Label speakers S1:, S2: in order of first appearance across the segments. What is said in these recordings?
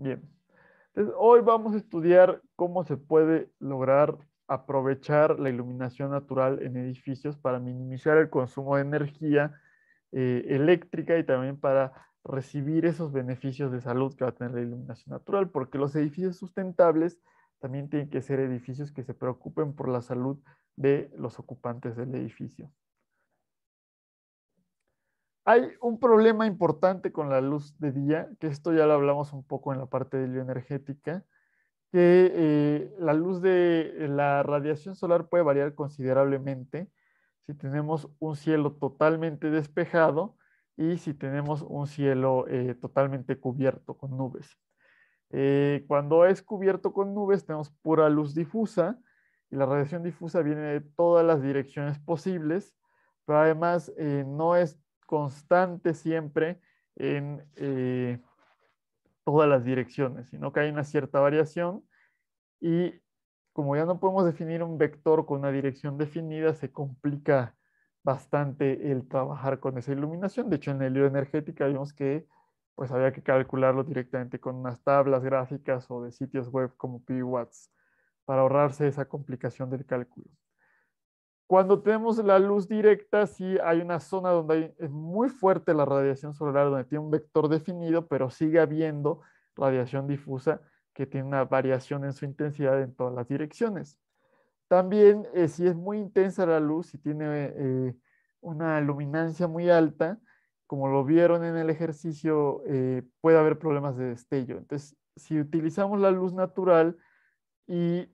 S1: Bien. Entonces, hoy vamos a estudiar cómo se puede lograr aprovechar la iluminación natural en edificios para minimizar el consumo de energía eh, eléctrica y también para recibir esos beneficios de salud que va a tener la iluminación natural, porque los edificios sustentables también tienen que ser edificios que se preocupen por la salud de los ocupantes del edificio. Hay un problema importante con la luz de día, que esto ya lo hablamos un poco en la parte de bioenergética, que eh, la luz de la radiación solar puede variar considerablemente si tenemos un cielo totalmente despejado y si tenemos un cielo eh, totalmente cubierto con nubes. Eh, cuando es cubierto con nubes tenemos pura luz difusa y la radiación difusa viene de todas las direcciones posibles, pero además no es constante siempre en eh, todas las direcciones, sino que hay una cierta variación y como ya no podemos definir un vector con una dirección definida, se complica bastante el trabajar con esa iluminación. De hecho, en el libro energética vimos que pues había que calcularlo directamente con unas tablas gráficas o de sitios web como PWATS para ahorrarse esa complicación del cálculo. Cuando tenemos la luz directa, sí hay una zona donde es muy fuerte la radiación solar, donde tiene un vector definido, pero sigue habiendo radiación difusa que tiene una variación en su intensidad en todas las direcciones. También, eh, si es muy intensa la luz si tiene eh, una luminancia muy alta, como lo vieron en el ejercicio, eh, puede haber problemas de destello. Entonces, si utilizamos la luz natural y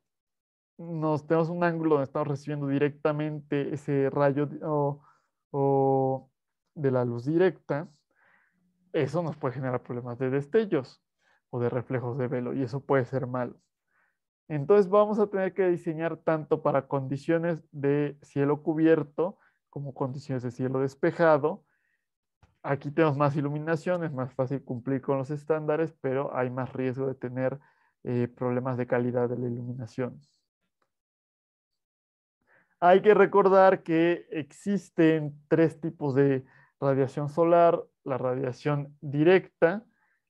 S1: nos tenemos un ángulo donde estamos recibiendo directamente ese rayo o, de la luz directa, eso nos puede generar problemas de destellos o de reflejos de velo y eso puede ser malo. Entonces vamos a tener que diseñar tanto para condiciones de cielo cubierto como condiciones de cielo despejado. Aquí tenemos más iluminación, es más fácil cumplir con los estándares, pero hay más riesgo de tener eh, problemas de calidad de la iluminación hay que recordar que existen tres tipos de radiación solar, la radiación directa,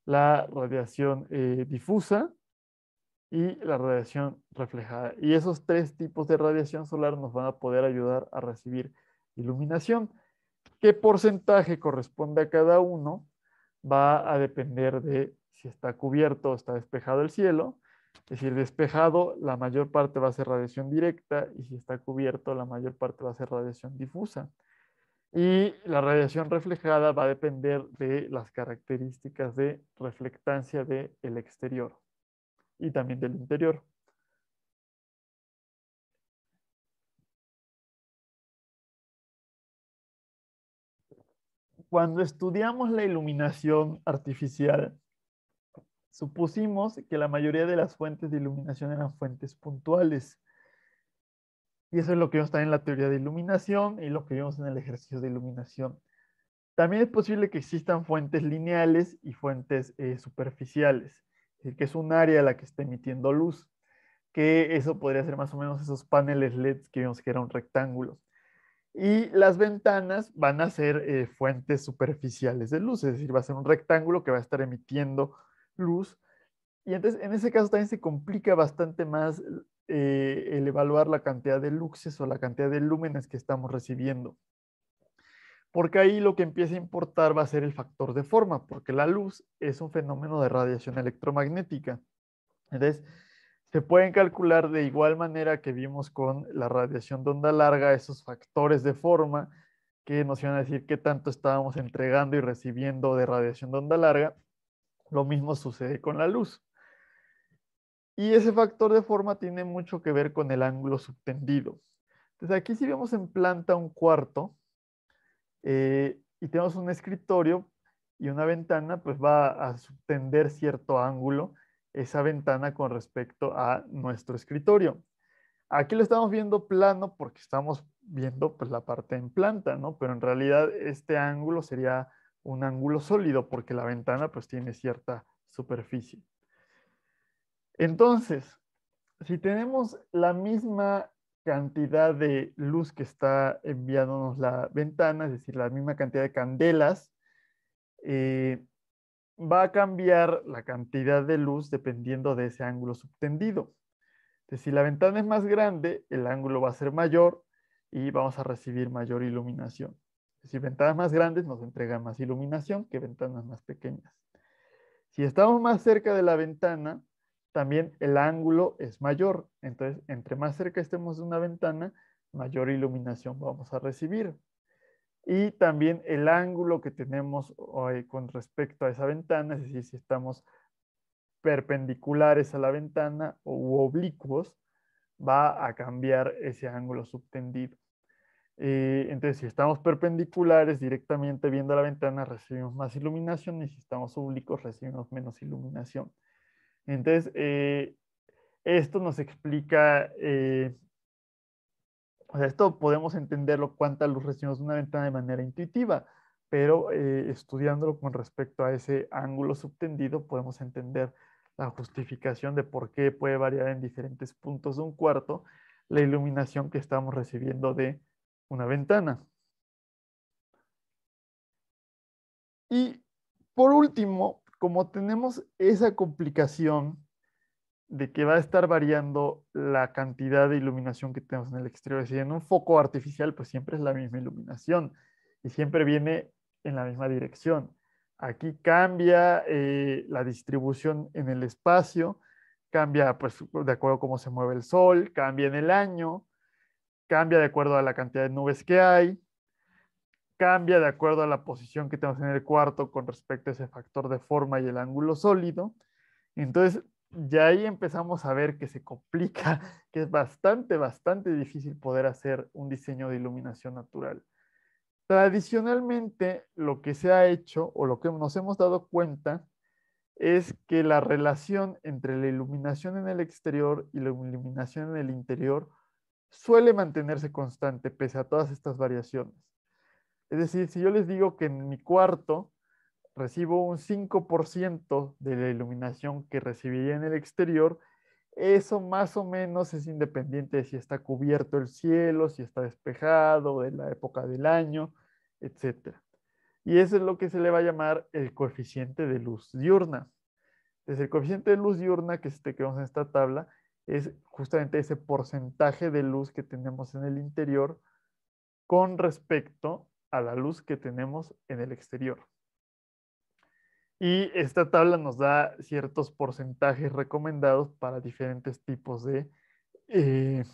S1: la radiación eh, difusa y la radiación reflejada. Y esos tres tipos de radiación solar nos van a poder ayudar a recibir iluminación. ¿Qué porcentaje corresponde a cada uno? Va a depender de si está cubierto o está despejado el cielo, es decir, despejado, la mayor parte va a ser radiación directa y si está cubierto, la mayor parte va a ser radiación difusa. Y la radiación reflejada va a depender de las características de reflectancia del el exterior y también del interior. Cuando estudiamos la iluminación artificial, Supusimos que la mayoría de las fuentes de iluminación eran fuentes puntuales. Y eso es lo que vemos también en la teoría de iluminación y lo que vemos en el ejercicio de iluminación. También es posible que existan fuentes lineales y fuentes eh, superficiales, es eh, decir, que es un área a la que está emitiendo luz, que eso podría ser más o menos esos paneles LEDs que vimos que eran rectángulos. Y las ventanas van a ser eh, fuentes superficiales de luz, es decir, va a ser un rectángulo que va a estar emitiendo luz. Y entonces, en ese caso también se complica bastante más eh, el evaluar la cantidad de luxes o la cantidad de lúmenes que estamos recibiendo. Porque ahí lo que empieza a importar va a ser el factor de forma, porque la luz es un fenómeno de radiación electromagnética. Entonces, se pueden calcular de igual manera que vimos con la radiación de onda larga esos factores de forma que nos iban a decir qué tanto estábamos entregando y recibiendo de radiación de onda larga. Lo mismo sucede con la luz. Y ese factor de forma tiene mucho que ver con el ángulo subtendido. Entonces aquí si vemos en planta un cuarto eh, y tenemos un escritorio y una ventana, pues va a subtender cierto ángulo esa ventana con respecto a nuestro escritorio. Aquí lo estamos viendo plano porque estamos viendo pues, la parte en planta, ¿no? Pero en realidad este ángulo sería un ángulo sólido porque la ventana pues tiene cierta superficie. Entonces, si tenemos la misma cantidad de luz que está enviándonos la ventana, es decir, la misma cantidad de candelas, eh, va a cambiar la cantidad de luz dependiendo de ese ángulo subtendido. si la ventana es más grande, el ángulo va a ser mayor y vamos a recibir mayor iluminación. Si ventanas más grandes nos entrega más iluminación que ventanas más pequeñas. Si estamos más cerca de la ventana, también el ángulo es mayor. Entonces, entre más cerca estemos de una ventana, mayor iluminación vamos a recibir. Y también el ángulo que tenemos eh, con respecto a esa ventana, es decir, si estamos perpendiculares a la ventana o oblicuos, va a cambiar ese ángulo subtendido. Eh, entonces, si estamos perpendiculares directamente viendo la ventana, recibimos más iluminación y si estamos oblicuos, recibimos menos iluminación. Entonces, eh, esto nos explica, eh, o sea, esto podemos entenderlo cuánta luz recibimos de una ventana de manera intuitiva, pero estudiándolo con respecto a ese ángulo subtendido, podemos entender la justificación de por qué puede variar en diferentes puntos de un cuarto la iluminación que estamos recibiendo de una ventana. Y por último, como tenemos esa complicación de que va a estar variando la cantidad de iluminación que tenemos en el exterior, es decir, en un foco artificial pues siempre es la misma iluminación y siempre viene en la misma dirección. Aquí cambia eh, la distribución en el espacio, cambia pues, de acuerdo a cómo se mueve el sol, cambia en el año, cambia de acuerdo a la cantidad de nubes que hay, cambia de acuerdo a la posición que tenemos en el cuarto con respecto a ese factor de forma y el ángulo sólido. Entonces, ya ahí empezamos a ver que se complica, que es bastante, bastante difícil poder hacer un diseño de iluminación natural. Tradicionalmente, lo que se ha hecho o lo que nos hemos dado cuenta es que la relación entre la iluminación en el exterior y la iluminación en el interior suele mantenerse constante pese a todas estas variaciones. Es decir, si yo les digo que en mi cuarto recibo un 5% de la iluminación que recibiría en el exterior, eso más o menos es independiente de si está cubierto el cielo, si está despejado, de la época del año, etc. Y eso es lo que se le va a llamar el coeficiente de luz diurna. Es el coeficiente de luz diurna que es este que en esta tabla es justamente ese porcentaje de luz que tenemos en el interior con respecto a la luz que tenemos en el exterior. Y esta tabla nos da ciertos porcentajes recomendados para diferentes tipos de eh,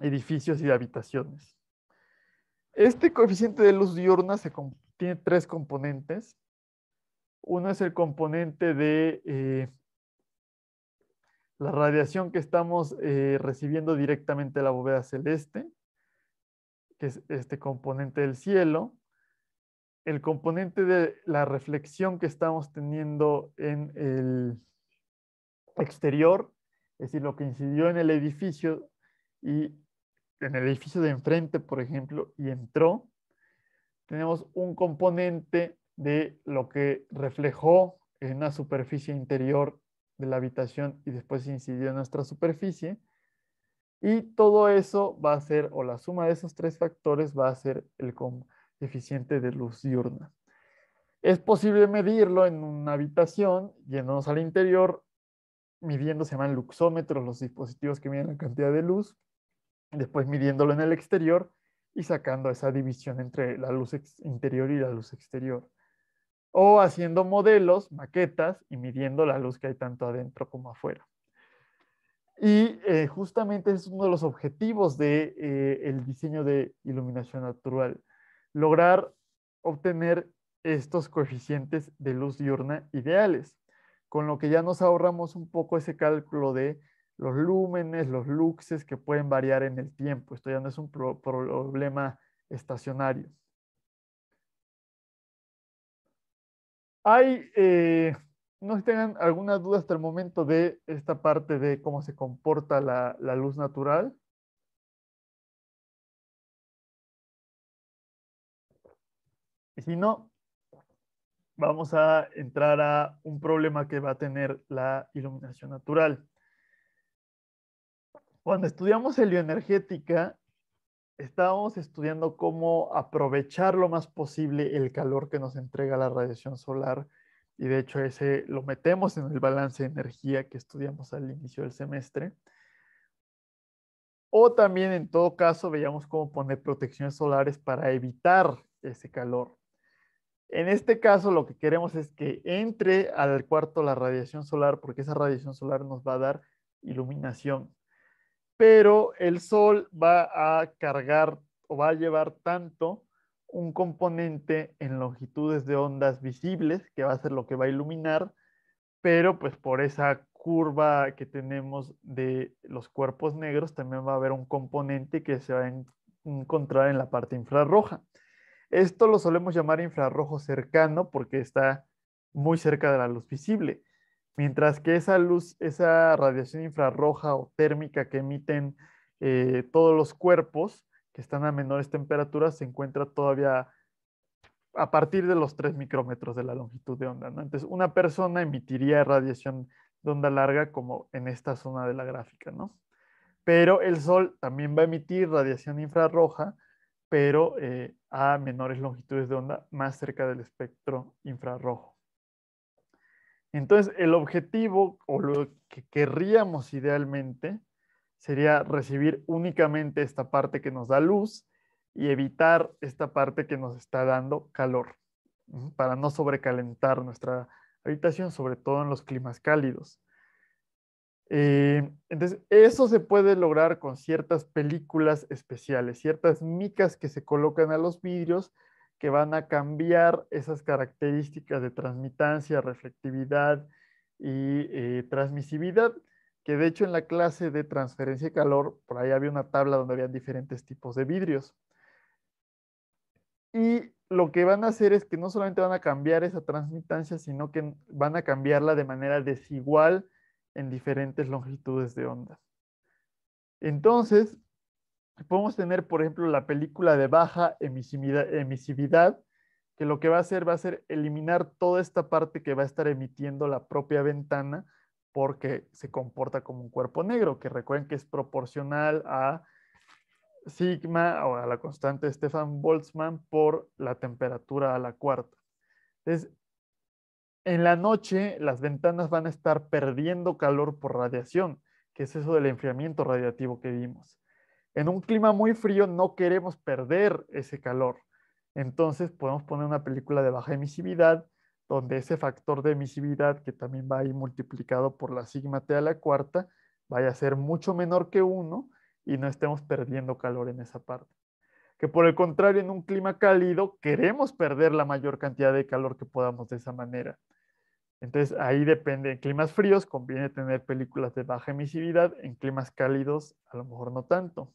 S1: edificios y de habitaciones. Este coeficiente de luz diurna se tiene tres componentes. Uno es el componente de eh, la radiación que estamos eh, recibiendo directamente de la bóveda celeste, que es este componente del cielo, el componente de la reflexión que estamos teniendo en el exterior, es decir, lo que incidió en el edificio y en el edificio de enfrente, por ejemplo, y entró, tenemos un componente de lo que reflejó en la superficie interior de la habitación y después incidió en nuestra superficie. Y todo eso va a ser, o la suma de esos tres factores va a ser el coeficiente de luz diurna. Es posible medirlo en una habitación, yéndonos al interior, midiendo, se llaman luxómetros, los dispositivos que miden la cantidad de luz, después midiéndolo en el exterior y sacando esa división entre la luz interior y la luz exterior o haciendo modelos, maquetas y midiendo la luz que hay tanto adentro como afuera. Y eh, justamente es uno de los objetivos del de, eh, el diseño de iluminación natural, lograr obtener estos coeficientes de luz diurna ideales, con lo que ya nos ahorramos un poco ese cálculo de los lúmenes, los luxes que pueden variar en el tiempo. Esto ya no es un problema estacionario. Hay, eh, no tengan alguna duda hasta el momento de esta parte de cómo se comporta la, la luz natural. Y si no, vamos a entrar a un problema que va a tener la iluminación natural. Cuando estudiamos helioenergética, estábamos estudiando cómo aprovechar lo más posible el calor que nos entrega la radiación solar y de hecho ese lo metemos en el balance de energía que estudiamos al inicio del semestre. O también en todo caso veíamos cómo poner protecciones solares para evitar ese calor. En este caso lo que queremos es que entre al cuarto la radiación solar porque esa radiación solar nos va a dar iluminación pero el Sol va a cargar o va a llevar tanto un componente en longitudes de ondas visibles, que va a ser lo que va a iluminar, pero pues por esa curva que tenemos de los cuerpos negros también va a haber un componente que se va a encontrar en la parte infrarroja. Esto lo solemos llamar infrarrojo cercano porque está muy cerca de la luz visible. Mientras que esa luz, esa radiación infrarroja o térmica que emiten eh, todos los cuerpos que están a menores temperaturas se encuentra todavía a partir de los 3 micrómetros de la longitud de onda. Entonces, una persona emitiría radiación de onda larga como en esta zona de la gráfica, ¿no? Pero el Sol también va a emitir radiación infrarroja, pero eh, a menores longitudes de onda más cerca del espectro infrarrojo. Entonces, el objetivo o lo que querríamos idealmente sería recibir únicamente esta parte que nos da luz y evitar esta parte que nos está dando calor, para no sobrecalentar nuestra habitación, sobre todo en los climas cálidos. Eh, entonces, eso se puede lograr con ciertas películas especiales, ciertas micas que se colocan a los vidrios que van a cambiar esas características de transmitancia, reflectividad y eh, transmisividad, que de hecho en la clase de transferencia de calor, por ahí había una tabla donde había diferentes tipos de vidrios. Y lo que van a hacer es que no solamente van a cambiar esa transmitancia, sino que van a cambiarla de manera desigual en diferentes longitudes de onda. Entonces, podemos tener, por ejemplo, la película de baja emisividad, emisividad, que lo que va a hacer va a ser eliminar toda esta parte que va a estar emitiendo la propia ventana porque se comporta como un cuerpo negro, que recuerden que es proporcional a sigma o a la constante de Stefan Boltzmann por la temperatura a la cuarta. Entonces, en la noche las ventanas van a estar perdiendo calor por radiación, que es eso del enfriamiento radiativo que vimos en un clima muy frío no queremos perder ese calor. Entonces podemos poner una película de baja emisividad donde ese factor de emisividad que también va a ir multiplicado por la sigma T a la cuarta vaya a ser mucho menor que 1 y no estemos perdiendo calor en esa parte. Que por el contrario, en un clima cálido queremos perder la mayor cantidad de calor que podamos de esa manera. Entonces ahí depende, en climas fríos conviene tener películas de baja emisividad, en climas cálidos a lo mejor no tanto.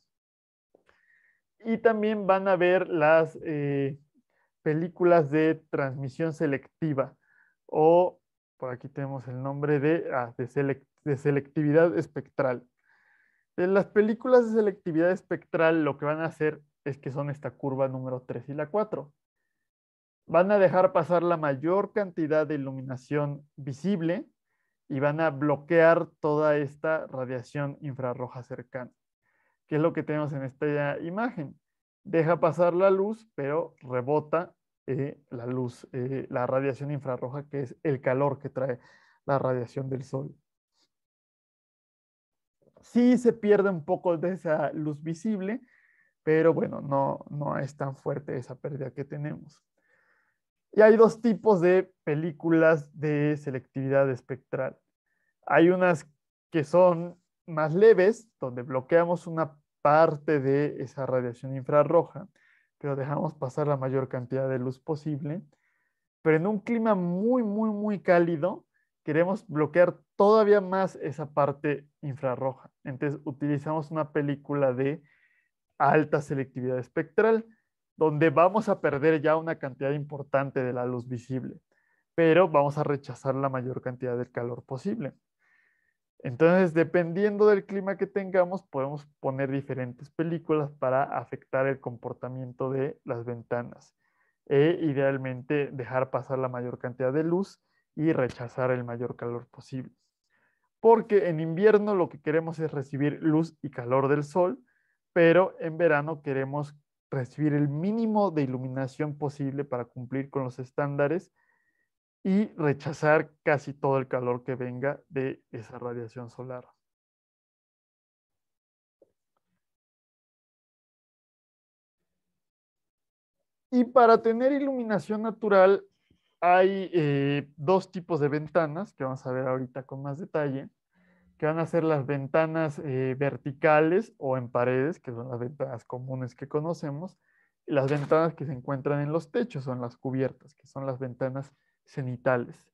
S1: Y también van a ver las eh, películas de transmisión selectiva o, por aquí tenemos el nombre de, ah, de selectividad espectral. En las películas de selectividad espectral lo que van a hacer es que son esta curva número 3 y la 4. Van a dejar pasar la mayor cantidad de iluminación visible y van a bloquear toda esta radiación infrarroja cercana que es lo que tenemos en esta imagen. Deja pasar la luz, pero rebota eh, la luz, eh, la radiación infrarroja, que es el calor que trae la radiación del sol. Sí se pierde un poco de esa luz visible, pero bueno, no, no es tan fuerte esa pérdida que tenemos. Y hay dos tipos de películas de selectividad espectral. Hay unas que son más leves, donde bloqueamos una parte de esa radiación infrarroja, pero dejamos pasar la mayor cantidad de luz posible. Pero en un clima muy, muy, muy cálido, queremos bloquear todavía más esa parte infrarroja. Entonces utilizamos una película de alta selectividad espectral, donde vamos a perder ya una cantidad importante de la luz visible, pero vamos a rechazar la mayor cantidad del calor posible. Entonces, dependiendo del clima que tengamos, podemos poner diferentes películas para afectar el comportamiento de las ventanas. E idealmente dejar pasar la mayor cantidad de luz y rechazar el mayor calor posible. Porque en invierno lo que queremos es recibir luz y calor del sol, pero en verano queremos recibir el mínimo de iluminación posible para cumplir con los estándares y rechazar casi todo el calor que venga de esa radiación solar. Y para tener iluminación natural hay eh, dos tipos de ventanas que vamos a ver ahorita con más detalle, que van a ser las ventanas eh, verticales o en paredes, que son las ventanas comunes que conocemos, y las ventanas que se encuentran en los techos o en las cubiertas, que son las ventanas cenitales.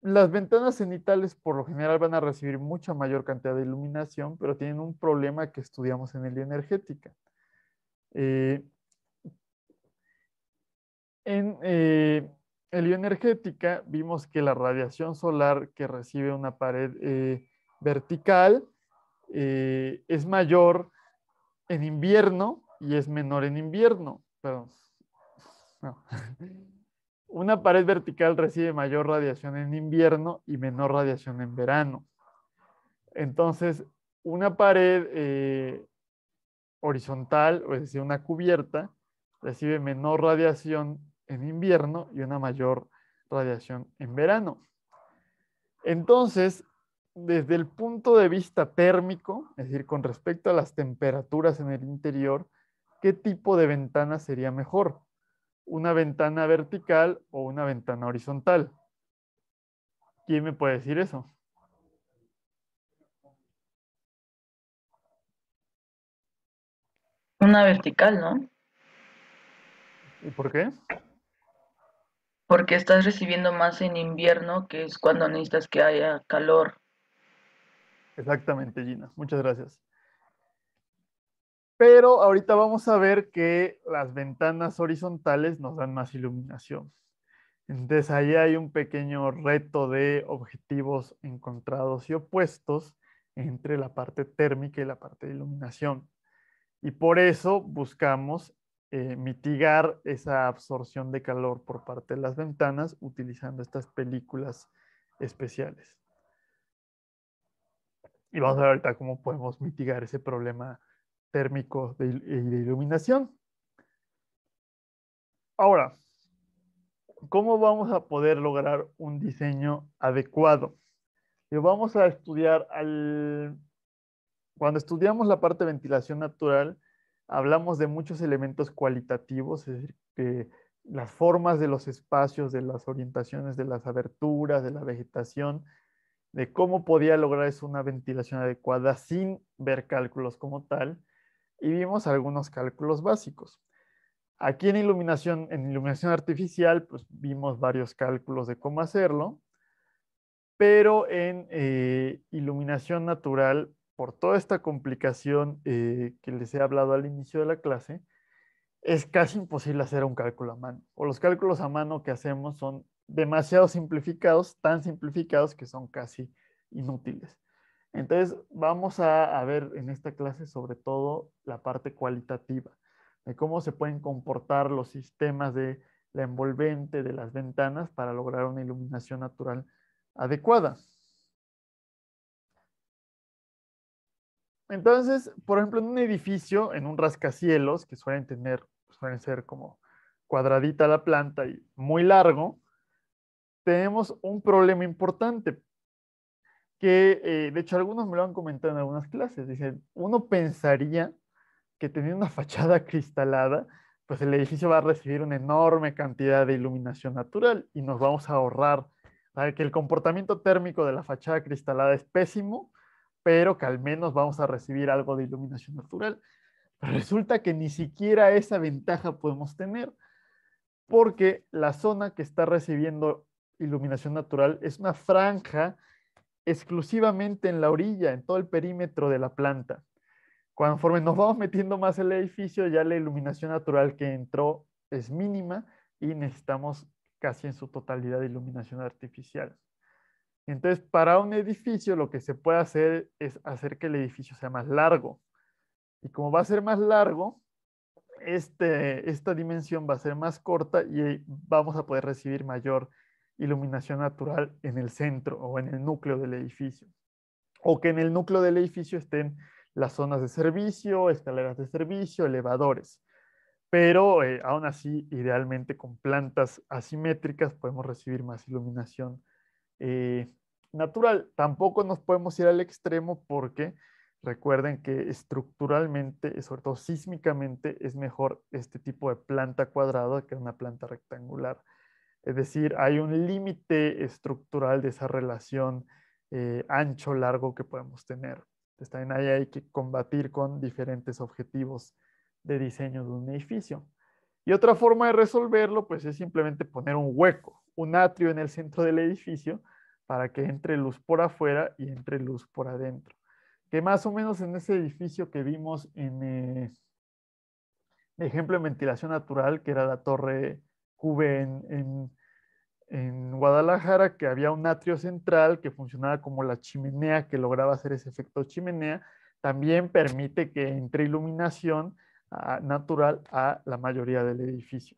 S1: Las ventanas cenitales por lo general van a recibir mucha mayor cantidad de iluminación, pero tienen un problema que estudiamos en helioenergética. energética. Eh, en helioenergética eh, vimos que la radiación solar que recibe una pared eh, vertical es mayor en invierno y es menor en invierno. Perdón. una pared vertical recibe mayor radiación en invierno y menor radiación en verano. Entonces, una pared eh, horizontal, o es decir, una cubierta, recibe menor radiación en invierno y una mayor radiación en verano. Entonces, desde el punto de vista térmico, es decir, con respecto a las temperaturas en el interior, ¿qué tipo de ventana sería mejor? una ventana vertical o una ventana horizontal. ¿Quién me puede decir eso? Una vertical, ¿no? ¿Y por qué?
S2: Porque estás recibiendo más en invierno, que es cuando necesitas que haya calor.
S1: Exactamente, Gina. Muchas gracias pero ahorita vamos a ver que las ventanas horizontales nos dan más iluminación. Entonces ahí hay un pequeño reto de objetivos encontrados y opuestos entre la parte térmica y la parte de iluminación. Y por eso buscamos eh, mitigar esa absorción de calor por parte de las ventanas utilizando estas películas especiales. Y vamos a ver ahorita cómo podemos mitigar ese problema térmico y de, iluminación. Ahora, ¿cómo vamos a poder lograr un diseño adecuado? vamos a estudiar Cuando estudiamos la parte de ventilación natural, hablamos de muchos elementos cualitativos, es decir, las formas de los espacios, de las orientaciones, de las aberturas, de la vegetación, de cómo podía lograrse una ventilación adecuada sin ver cálculos como tal y vimos algunos cálculos básicos. Aquí en iluminación, en iluminación artificial, pues vimos varios cálculos de cómo hacerlo, pero en eh, iluminación natural, por toda esta complicación eh, que les he hablado al inicio de la clase, es casi imposible hacer un cálculo a mano. O los cálculos a mano que hacemos son demasiado simplificados, tan simplificados que son casi inútiles. Entonces, vamos a, ver en esta clase sobre todo la parte cualitativa, de cómo se pueden comportar los sistemas de la envolvente de las ventanas para lograr una iluminación natural adecuada. Entonces, por ejemplo, en un edificio, en un rascacielos, que suelen tener, suelen ser como cuadradita la planta y muy largo, tenemos un problema importante que, eh, de hecho, algunos me lo han comentado en algunas clases. Dicen, uno pensaría que teniendo una fachada cristalada, pues el edificio va a recibir una enorme cantidad de iluminación natural y nos vamos a ahorrar. Que el comportamiento térmico de la fachada cristalada es pésimo, pero que al menos vamos a recibir algo de iluminación natural. resulta que ni siquiera esa ventaja podemos tener porque la zona que está recibiendo iluminación natural es una franja exclusivamente en la orilla, en todo el perímetro de la planta. Conforme nos vamos metiendo más en el edificio, ya la iluminación natural que entró es mínima y necesitamos casi en su totalidad iluminación artificial. Entonces, para un edificio lo que se puede hacer es hacer que el edificio sea más largo. Y como va a ser más largo, este, esta dimensión va a ser más corta y vamos a poder recibir mayor iluminación natural en el centro o en el núcleo del edificio. O que en el núcleo del edificio estén las zonas de servicio, escaleras de servicio, elevadores. Pero eh, aún así, idealmente con plantas asimétricas podemos recibir más iluminación eh, natural. Tampoco nos podemos ir al extremo porque recuerden que estructuralmente, sobre todo sísmicamente, es mejor este tipo de planta cuadrada que una planta rectangular. Es decir, hay un límite estructural de esa relación eh, ancho-largo que podemos tener. Entonces también ahí hay que combatir con diferentes objetivos de diseño de un edificio. Y otra forma de resolverlo, pues es simplemente poner un hueco, un atrio en el centro del edificio para que entre luz por afuera y entre luz por adentro. Que más o menos en ese edificio que vimos en el eh, ejemplo de ventilación natural, que era la torre en, Guadalajara, que había un atrio central que funcionaba como la chimenea, que lograba hacer ese efecto chimenea, también permite que entre iluminación ah, natural a la mayoría del edificio.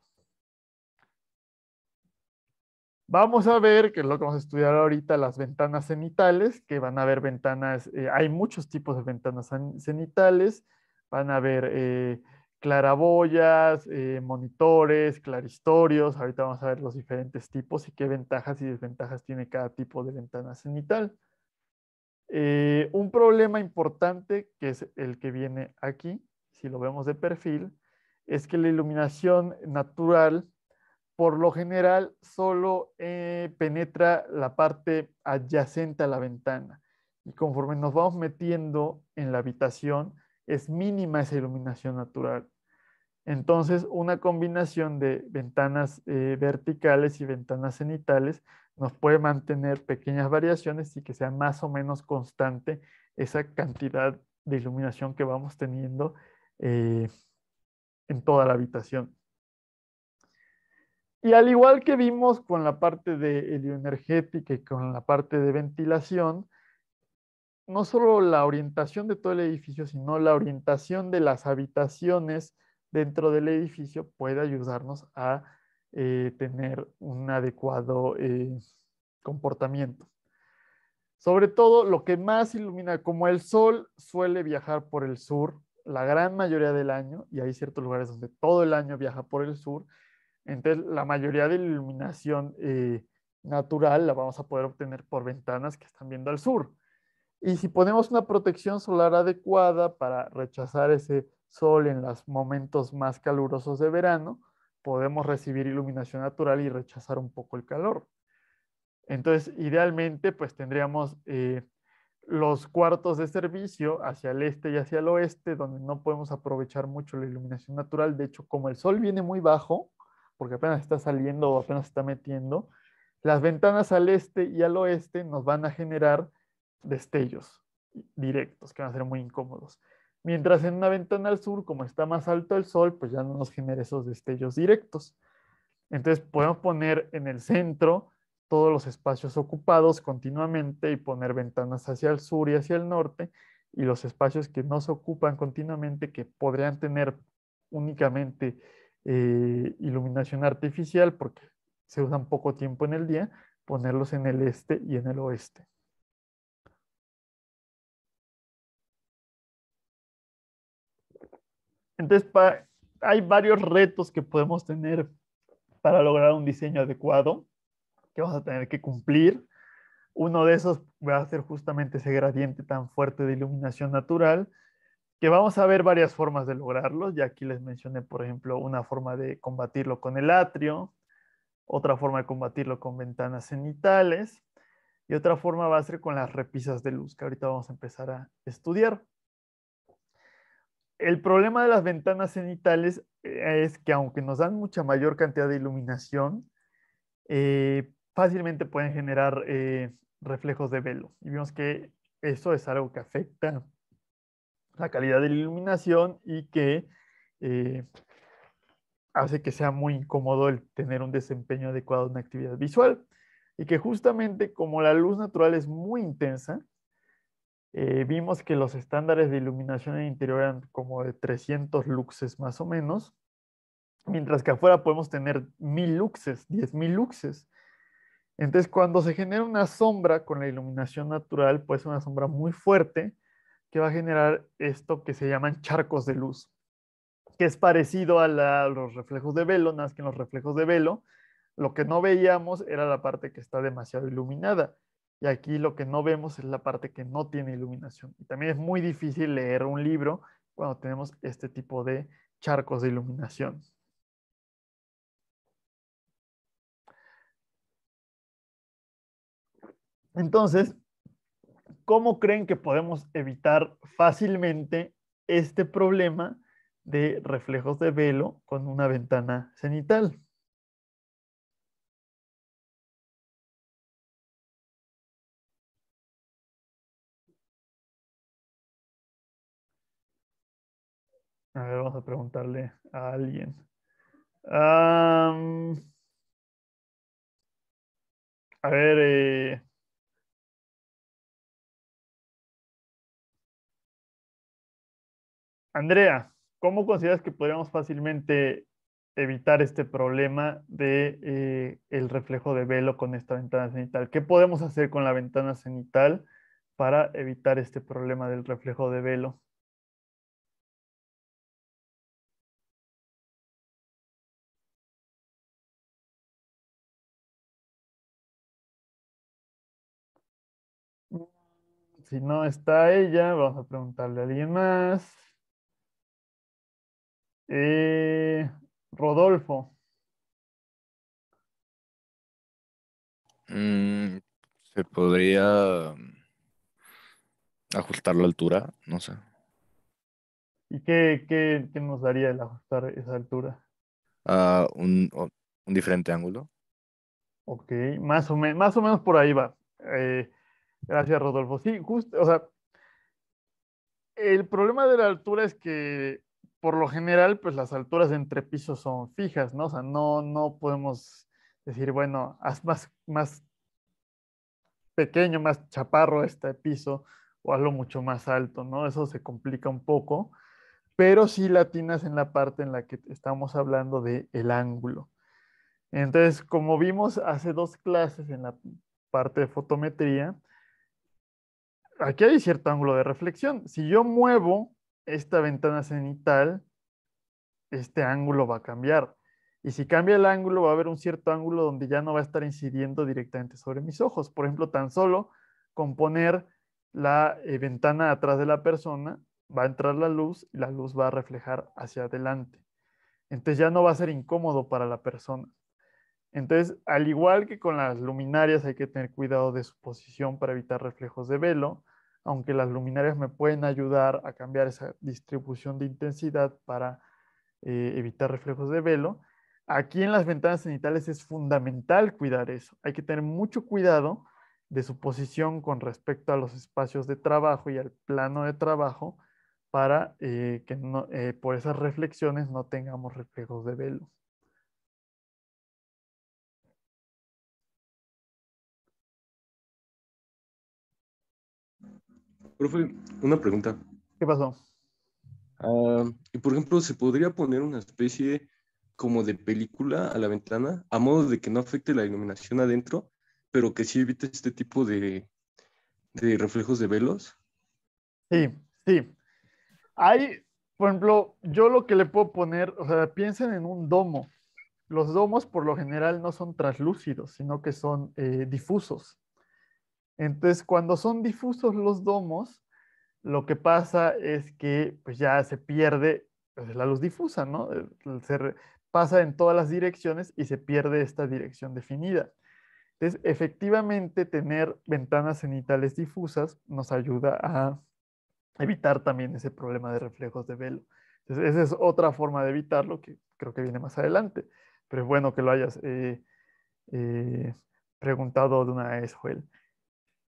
S1: Vamos a ver, que es lo que vamos a estudiar ahorita, las ventanas cenitales, que van a haber ventanas, eh, hay muchos tipos de ventanas cenitales, van a haber eh, claraboyas, eh, monitores, claristorios. Ahorita vamos a ver los diferentes tipos y qué ventajas y desventajas tiene cada tipo de ventana cenital. Eh, un problema importante, que es el que viene aquí, si lo vemos de perfil, es que la iluminación natural por lo general solo eh, penetra la parte adyacente a la ventana. Y conforme nos vamos metiendo en la habitación, es mínima esa iluminación natural. Entonces, una combinación de ventanas eh, verticales y ventanas cenitales nos puede mantener pequeñas variaciones y que sea más o menos constante esa cantidad de iluminación que vamos teniendo eh, en toda la habitación. Y al igual que vimos con la parte de helioenergética y con la parte de ventilación, no solo la orientación de todo el edificio, sino la orientación de las habitaciones dentro del edificio puede ayudarnos a eh, tener un adecuado eh, comportamiento. Sobre todo, lo que más ilumina, como el sol suele viajar por el sur la gran mayoría del año, y hay ciertos lugares donde todo el año viaja por el sur, entonces la mayoría de la iluminación eh, natural la vamos a poder obtener por ventanas que están viendo al sur. Y si ponemos una protección solar adecuada para rechazar ese sol en los momentos más calurosos de verano, podemos recibir iluminación natural y rechazar un poco el calor. Entonces, idealmente, pues tendríamos eh, los cuartos de servicio hacia el este y hacia el oeste, donde no podemos aprovechar mucho la iluminación natural. De hecho, como el sol viene muy bajo, porque apenas está saliendo o apenas está metiendo, las ventanas al este y al oeste nos van a generar destellos directos que van a ser muy incómodos. Mientras en una ventana al sur, como está más alto el sol, pues ya no nos genera esos destellos directos. Entonces podemos poner en el centro todos los espacios ocupados continuamente y poner ventanas hacia el sur y hacia el norte y los espacios que no se ocupan continuamente que podrían tener únicamente eh, iluminación artificial porque se usan poco tiempo en el día, ponerlos en el este y en el oeste. Entonces, hay varios retos que podemos tener para lograr un diseño adecuado que vamos a tener que cumplir. Uno de esos va a ser justamente ese gradiente tan fuerte de iluminación natural, que vamos a ver varias formas de lograrlo. Ya aquí les mencioné, por ejemplo, una forma de combatirlo con el atrio, otra forma de combatirlo con ventanas cenitales y otra forma va a ser con las repisas de luz, que ahorita vamos a empezar a estudiar el problema de las ventanas cenitales eh, es que aunque nos dan mucha mayor cantidad de iluminación, eh, fácilmente pueden generar eh, reflejos de velo. Y vemos que eso es algo que afecta la calidad de la iluminación y que hace que sea muy incómodo el tener un desempeño adecuado en una actividad visual. Y que justamente como la luz natural es muy intensa, eh, vimos que los estándares de iluminación en el interior eran como de 300 luxes más o menos, mientras que afuera podemos tener 1000 luxes, 10000 luxes. Entonces, cuando se genera una sombra con la iluminación natural, pues una sombra muy fuerte que va a generar esto que se llaman charcos de luz, que es parecido a, los reflejos de velo, nada más que los reflejos de velo, lo que no veíamos era la parte que está demasiado iluminada. Y aquí lo que no vemos es la parte que no tiene iluminación. Y también es muy difícil leer un libro cuando tenemos este tipo de charcos de iluminación. Entonces, ¿cómo creen que podemos evitar fácilmente este problema de reflejos de velo con una ventana cenital?
S2: A ver, vamos a preguntarle a alguien. a ver. Eh,
S1: Andrea, ¿cómo consideras que podríamos fácilmente evitar este problema de eh, el reflejo de velo con esta ventana cenital? ¿Qué podemos hacer con la ventana cenital para evitar este problema del reflejo de velo? Si no está ella, vamos a preguntarle a alguien más. Eh, Rodolfo.
S2: Mm, se
S1: podría mm, ajustar la altura, no sé. ¿Y qué, qué, qué nos daría el ajustar esa altura? un, diferente ángulo. Ok, más o, más o menos por ahí va. Eh, Gracias, Rodolfo. Sí, justo, o sea, el problema de la altura es que por lo general, pues las alturas entre pisos son fijas, ¿no? O sea, no, no podemos decir, bueno, haz más, más pequeño, más chaparro este piso o hazlo mucho más alto, ¿no? Eso se complica un poco, pero sí latinas en la parte en la que estamos hablando de ángulo. Entonces, como vimos hace dos clases en la parte de fotometría, aquí hay cierto ángulo de reflexión. Si yo muevo esta ventana cenital, este ángulo va a cambiar. Y si cambia el ángulo, va a haber un cierto ángulo donde ya no va a estar incidiendo directamente sobre mis ojos. Por ejemplo, tan solo con poner la eh, ventana atrás de la persona, va a entrar la luz y la luz va a reflejar hacia adelante. Entonces ya no va a ser incómodo para la persona. Entonces, al igual que con las luminarias, hay que tener cuidado de su posición para evitar reflejos de velo, aunque las luminarias me pueden ayudar a cambiar esa distribución de intensidad para eh, evitar reflejos de velo. Aquí en las ventanas cenitales es fundamental cuidar eso. Hay que tener mucho cuidado de su posición con respecto a los espacios de trabajo y al plano de trabajo para eh, que eh, por esas reflexiones no tengamos reflejos de velo. Profe, una pregunta. ¿Qué pasó? Ah, y por ejemplo, ¿se podría poner una especie como de película a la ventana a modo de que no afecte la iluminación adentro, pero que sí evite este tipo de, reflejos de velos? Sí, sí. Hay, por ejemplo, yo lo que le puedo poner, o sea, piensen en un domo. Los domos por lo general no son translúcidos, sino que son eh, difusos. Entonces, cuando son difusos los domos, lo que pasa es que pues, ya se pierde pues, la luz difusa, ¿no? Eh, pasa en todas las direcciones y se pierde esta dirección definida. Entonces, efectivamente, tener ventanas cenitales difusas nos ayuda a evitar también ese problema de reflejos de velo. Entonces, esa es otra forma de evitarlo que creo que viene más adelante. Pero es bueno que lo hayas eh, eh, preguntado de una vez, Joel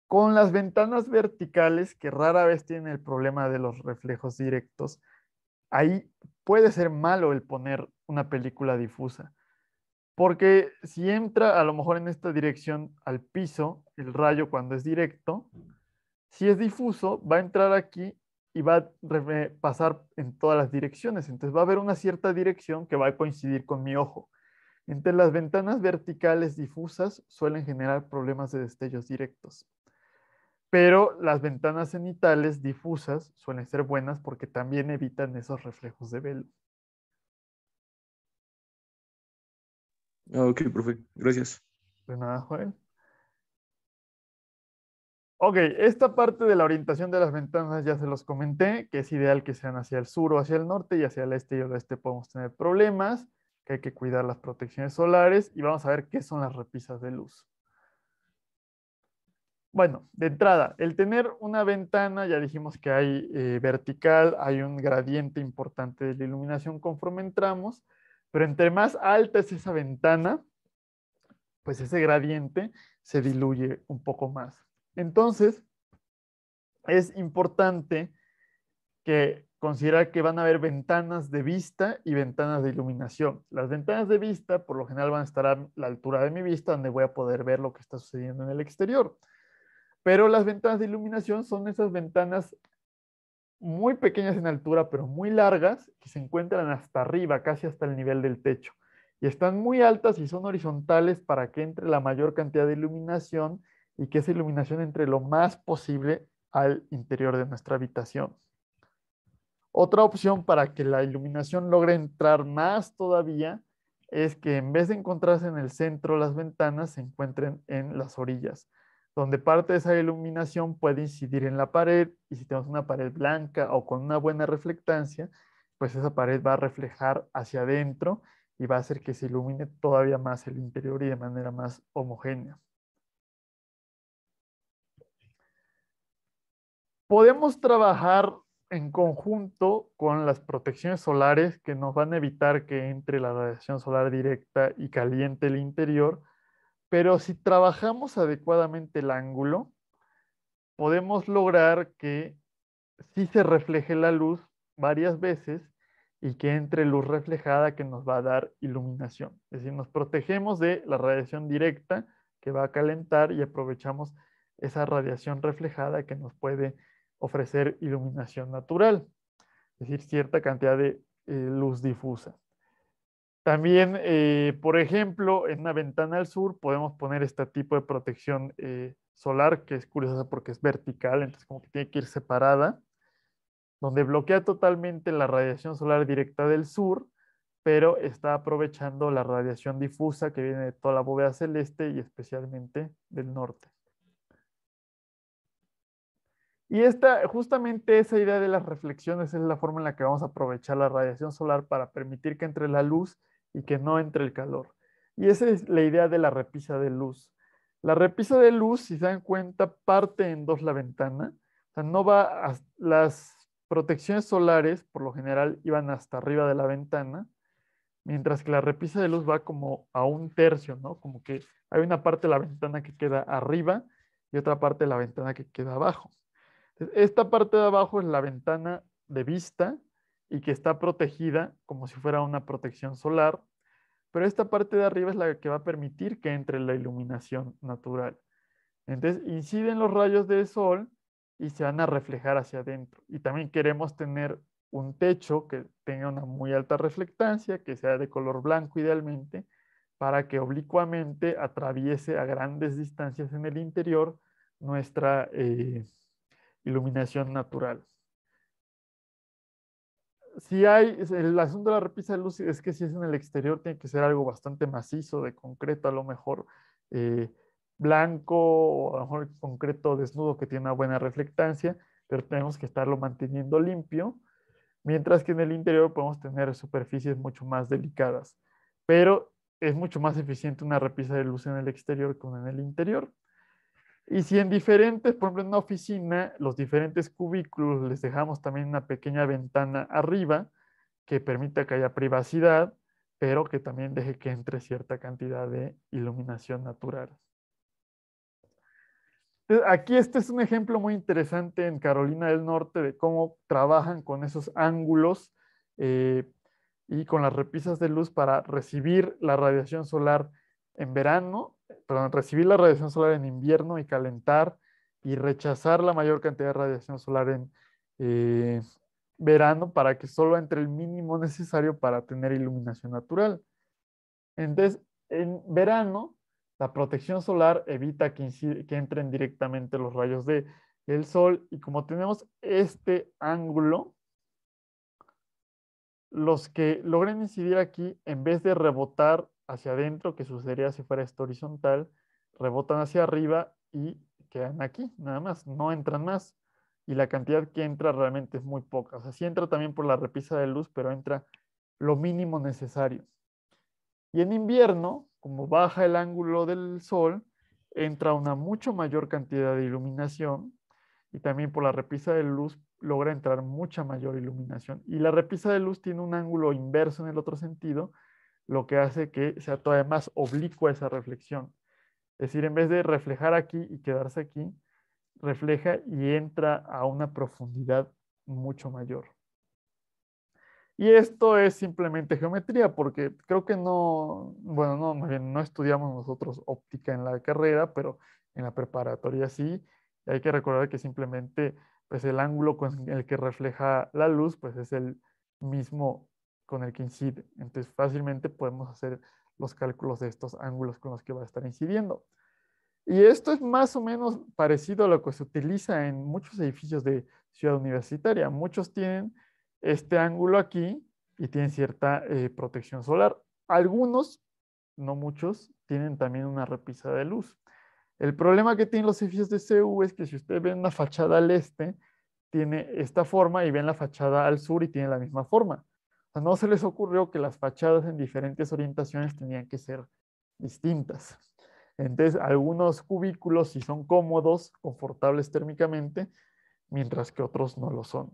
S1: con las ventanas verticales, que rara vez tienen el problema de los reflejos directos, ahí puede ser malo el poner una película difusa. Porque si entra a lo mejor en esta dirección al piso, el rayo cuando es directo, si es difuso, va a entrar aquí y va a pasar en todas las direcciones. Entonces va a haber una cierta dirección que va a coincidir con mi ojo. Entre las ventanas verticales difusas suelen generar problemas de destellos directos pero las ventanas cenitales difusas suelen ser buenas porque también evitan esos reflejos de velo.
S2: Ah, ok, profe, gracias.
S1: De nada, Joel. Ok, esta parte de la orientación de las ventanas ya se los comenté, que es ideal que sean hacia el sur o hacia el norte y hacia el este y el oeste podemos tener problemas, que hay que cuidar las protecciones solares y vamos a ver qué son las repisas de luz bueno, de entrada, el tener una ventana, ya dijimos que hay eh, vertical, hay un gradiente importante de la iluminación conforme entramos, pero entre más alta es esa ventana, pues ese gradiente se diluye un poco más. Entonces, es importante que considerar que van a haber ventanas de vista y ventanas de iluminación. Las ventanas de vista, por lo general, van a estar a la altura de mi vista, donde voy a poder ver lo que está sucediendo en el exterior. Pero las ventanas de iluminación son esas ventanas muy pequeñas en altura, pero muy largas, que se encuentran hasta arriba, casi hasta el nivel del techo. Y están muy altas y son horizontales para que entre la mayor cantidad de iluminación y que esa iluminación entre lo más posible al interior de nuestra habitación. Otra opción para que la iluminación logre entrar más todavía es que en vez de encontrarse en el centro las ventanas, se encuentren en las orillas donde parte de esa iluminación puede incidir en la pared y si tenemos una pared blanca o con una buena reflectancia, pues esa pared va a reflejar hacia adentro y va a hacer que se ilumine todavía más el interior y de manera más homogénea. Podemos trabajar en conjunto con las protecciones solares que nos van a evitar que entre la radiación solar directa y caliente el interior, pero si trabajamos adecuadamente el ángulo, podemos lograr que sí se refleje la luz varias veces y que entre luz reflejada que nos va a dar iluminación. Es decir, nos protegemos de la radiación directa que va a calentar y aprovechamos esa radiación reflejada que nos puede ofrecer iluminación natural, es decir, cierta cantidad de eh, luz difusa. También, eh, por ejemplo, en una ventana al sur podemos poner este tipo de protección eh, solar, que es curiosa porque es vertical, entonces como que tiene que ir separada, donde bloquea totalmente la radiación solar directa del sur, pero está aprovechando la radiación difusa que viene de toda la bóveda celeste y especialmente del norte. Y esta, justamente esa idea de las reflexiones es la forma en la que vamos a aprovechar la radiación solar para permitir que entre la luz y que no entre el calor. Y esa es la idea de la repisa de luz. La repisa de luz, si se dan cuenta, parte en dos la ventana. O sea, no va las protecciones solares, por lo general, iban hasta arriba de la ventana, mientras que la repisa de luz va como a un tercio, ¿no? Como que hay una parte de la ventana que queda arriba y otra parte de la ventana que queda abajo. Esta parte de abajo es la ventana de vista y que está protegida como si fuera una protección solar, pero esta parte de arriba es la que va a permitir que entre la iluminación natural. Entonces inciden los rayos del sol y se van a reflejar hacia adentro. Y también queremos tener un techo que tenga una muy alta reflectancia, que sea de color blanco idealmente, para que oblicuamente atraviese a grandes distancias en el interior nuestra eh, iluminación natural si hay, el asunto de la repisa de luz es que si es en el exterior tiene que ser algo bastante macizo, de concreto, a lo mejor eh, blanco o a lo mejor concreto desnudo que tiene una buena reflectancia, pero tenemos que estarlo manteniendo limpio, mientras que en el interior podemos tener superficies mucho más delicadas, pero es mucho más eficiente una repisa de luz en el exterior que en el interior. Y si en diferentes, por ejemplo, en una oficina, los diferentes cubículos les dejamos también una pequeña ventana arriba que permita que haya privacidad, pero que también deje que entre cierta cantidad de iluminación natural. Eh, aquí este es un ejemplo muy interesante en Carolina del Norte de cómo trabajan con esos ángulos eh, y con las repisas de luz para recibir la radiación solar en verano recibir la radiación solar en invierno y calentar y rechazar la mayor cantidad de radiación solar en eh, verano para que solo entre el mínimo necesario para tener iluminación natural. Entonces, en verano, la protección solar evita que, entren directamente los rayos de, del sol y como tenemos este ángulo, los que logren incidir aquí, en vez de rebotar hacia adentro, que sucedería si fuera esto horizontal, rebotan hacia arriba y quedan aquí, nada más, no entran más. Y la cantidad que entra realmente es muy poca. O sea, sí entra también por la repisa de luz, pero entra lo mínimo necesario. Y en invierno, como baja el ángulo del sol, entra una mucho mayor cantidad de iluminación y también por la repisa de luz logra entrar mucha mayor iluminación. Y la repisa de luz tiene un ángulo inverso en el otro sentido, lo que hace que sea todavía más oblicua esa reflexión. Es decir, en vez de reflejar aquí y quedarse aquí, refleja y entra a una profundidad mucho mayor. Y esto es simplemente geometría, porque creo que no, bueno, no, más bien no estudiamos nosotros óptica en la carrera, pero en la preparatoria sí. hay que recordar que simplemente pues, el ángulo con el que refleja la luz pues, es el mismo con el que incide. Entonces fácilmente podemos hacer los cálculos de estos ángulos con los que va a estar incidiendo. Y esto es más o menos parecido a lo que se utiliza en muchos edificios de ciudad universitaria. Muchos tienen este ángulo aquí y tienen cierta eh, protección solar. Algunos, no muchos, tienen también una repisa de luz. El problema que tienen los edificios de CU es que si usted ve una fachada al este, tiene esta forma y ven la fachada al sur y tiene la misma forma no se les ocurrió que las fachadas en diferentes orientaciones tenían que ser distintas. Entonces, algunos cubículos sí son cómodos, confortables térmicamente, mientras que otros no lo son.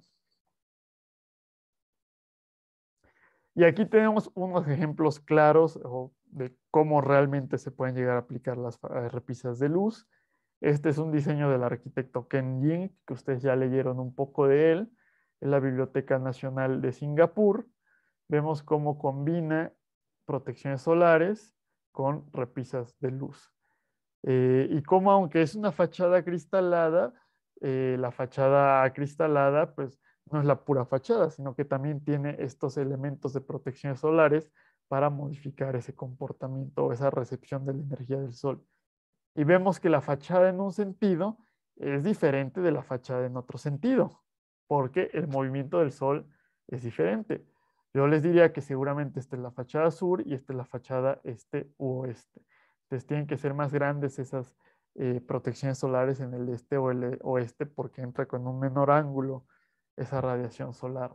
S1: Y aquí tenemos unos ejemplos claros de cómo realmente se pueden llegar a aplicar las eh, repisas de luz. Este es un diseño del arquitecto Ken Ying, que ustedes ya leyeron un poco de él, en la Biblioteca Nacional de Singapur vemos cómo combina protecciones solares con repisas de luz. Eh, y cómo aunque es una fachada acristalada, eh, la fachada acristalada pues no es la pura fachada, sino que también tiene estos elementos de protecciones solares para modificar ese comportamiento o esa recepción de la energía del sol. Y vemos que la fachada en un sentido es diferente de la fachada en otro sentido, porque el movimiento del sol es diferente. Yo les diría que seguramente esta es la fachada sur y esta es la fachada este u oeste. Entonces tienen que ser más grandes esas eh, protecciones solares en el este o el oeste porque entra con un menor ángulo esa radiación solar.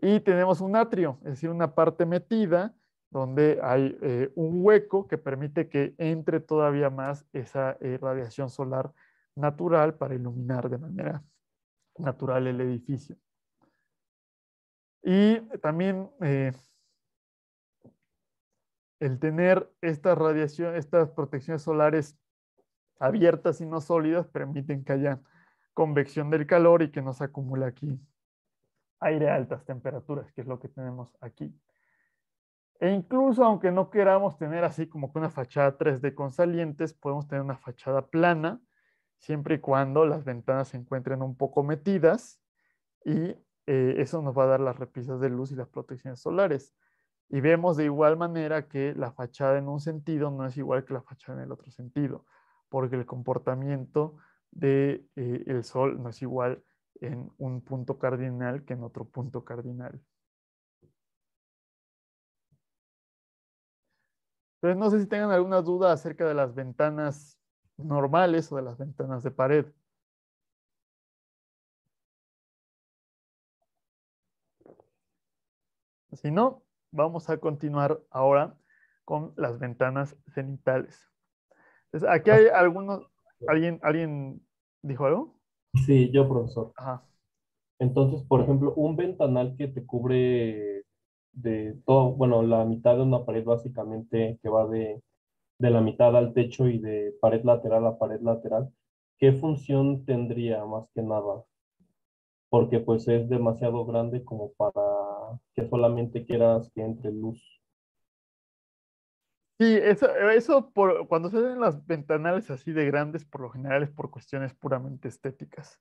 S1: Y tenemos un atrio, es decir, una parte metida donde hay eh, un hueco que permite que entre todavía más esa eh, radiación solar natural para iluminar de manera natural el edificio. Y también eh, el tener estas radiación, estas protecciones solares abiertas y no sólidas permiten que haya convección del calor y que no se acumule aquí aire a altas temperaturas, que es lo que tenemos aquí. E incluso aunque no queramos tener así como que una fachada 3D con salientes, podemos tener una fachada plana, siempre y cuando las ventanas se encuentren un poco metidas y eh, eso nos va a dar las repisas de luz y las protecciones solares. Y vemos de igual manera que la fachada en un sentido no es igual que la fachada en el otro sentido, porque el comportamiento del de, eh, sol no es igual en un punto cardinal que en otro punto cardinal. Entonces, no sé si tengan alguna duda acerca de las ventanas normales o de las ventanas de pared. Si no, vamos a continuar ahora con las ventanas cenitales. Entonces, aquí hay algunos, ¿alguien, ¿alguien dijo algo? Sí, yo, profesor. Entonces, por ejemplo, un ventanal que te cubre de todo, bueno, la mitad de una pared básicamente que va de, de la mitad al techo y de pared lateral a pared lateral, ¿qué función tendría más que nada? Porque pues es demasiado grande como para que solamente quieras que entre luz. Sí, eso, por, cuando se hacen las ventanales así de grandes, por lo general es por cuestiones puramente estéticas.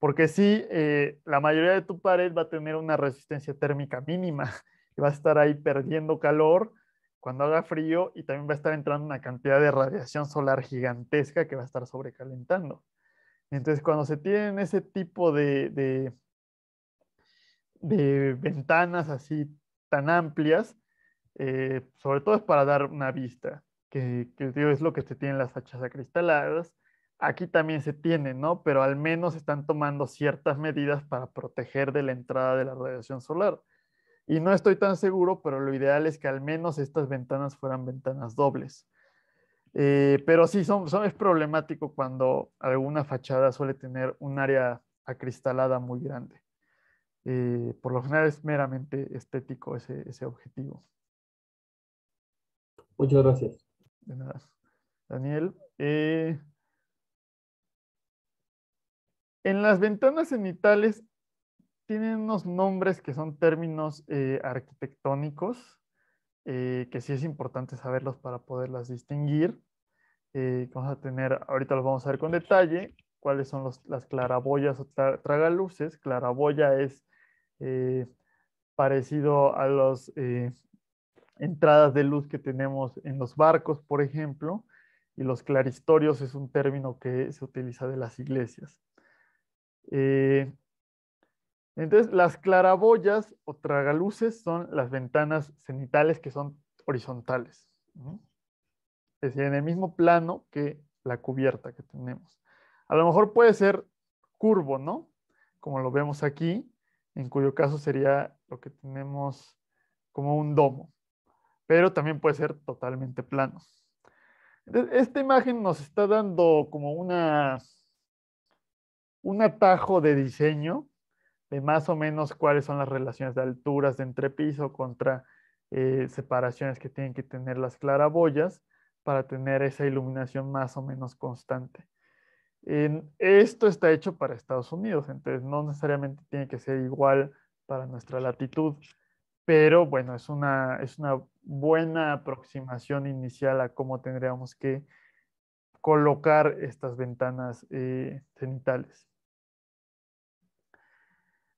S1: Porque sí, eh, la mayoría de tu pared va a tener una resistencia térmica mínima y va a estar ahí perdiendo calor cuando haga frío y también va a estar entrando una cantidad de radiación solar gigantesca que va a estar sobrecalentando. Entonces, cuando se tienen ese tipo de, de ventanas así tan amplias, eh, sobre todo es para dar una vista, que, es lo que se tienen las fachas acristaladas. Aquí también se tiene, ¿no? Pero al menos están tomando ciertas medidas para proteger de la entrada de la radiación solar. Y no estoy tan seguro, pero lo ideal es que al menos estas ventanas fueran ventanas dobles. Eh, pero sí, son, es problemático cuando alguna fachada suele tener un área acristalada muy grande. Eh, por lo general es meramente estético ese, ese objetivo. Muchas gracias. Daniel, eh, en las ventanas cenitales tienen unos nombres que son términos eh, arquitectónicos, que sí es importante saberlos para poderlas distinguir. vamos a tener, ahorita los vamos a ver con detalle, cuáles son las claraboyas o tragaluces. Claraboya es eh, parecido a las eh, entradas de luz que tenemos en los barcos, por ejemplo, y los claristorios es un término que se utiliza de las iglesias. Eh, entonces, las claraboyas o tragaluces son las ventanas cenitales que son horizontales. Es decir, en el mismo plano que la cubierta que tenemos. A lo mejor puede ser curvo, ¿no? Como lo vemos aquí, en cuyo caso sería lo que tenemos como un domo, pero también puede ser totalmente plano. Esta imagen nos está dando como una, un atajo de diseño de más o menos cuáles son las relaciones de alturas de entrepiso contra eh, separaciones que tienen que tener las claraboyas para tener esa iluminación más o menos constante esto está hecho para Estados Unidos, entonces no necesariamente tiene que ser igual para nuestra latitud, pero bueno, es una, buena aproximación inicial a cómo tendríamos que colocar estas ventanas eh, cenitales.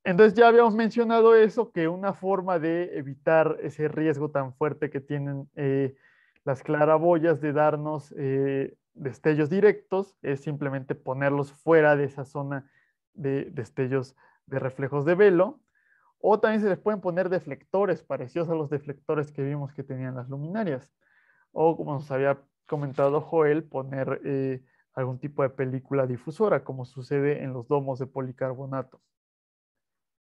S1: Entonces ya habíamos mencionado eso, que una forma de evitar ese riesgo tan fuerte que tienen eh, las claraboyas de darnos eh, destellos directos es simplemente ponerlos fuera de esa zona de destellos de reflejos de velo. O también se les pueden poner deflectores parecidos a los deflectores que vimos que tenían las luminarias. O como nos había comentado Joel, poner eh, algún tipo de película difusora, como sucede en los domos de policarbonato,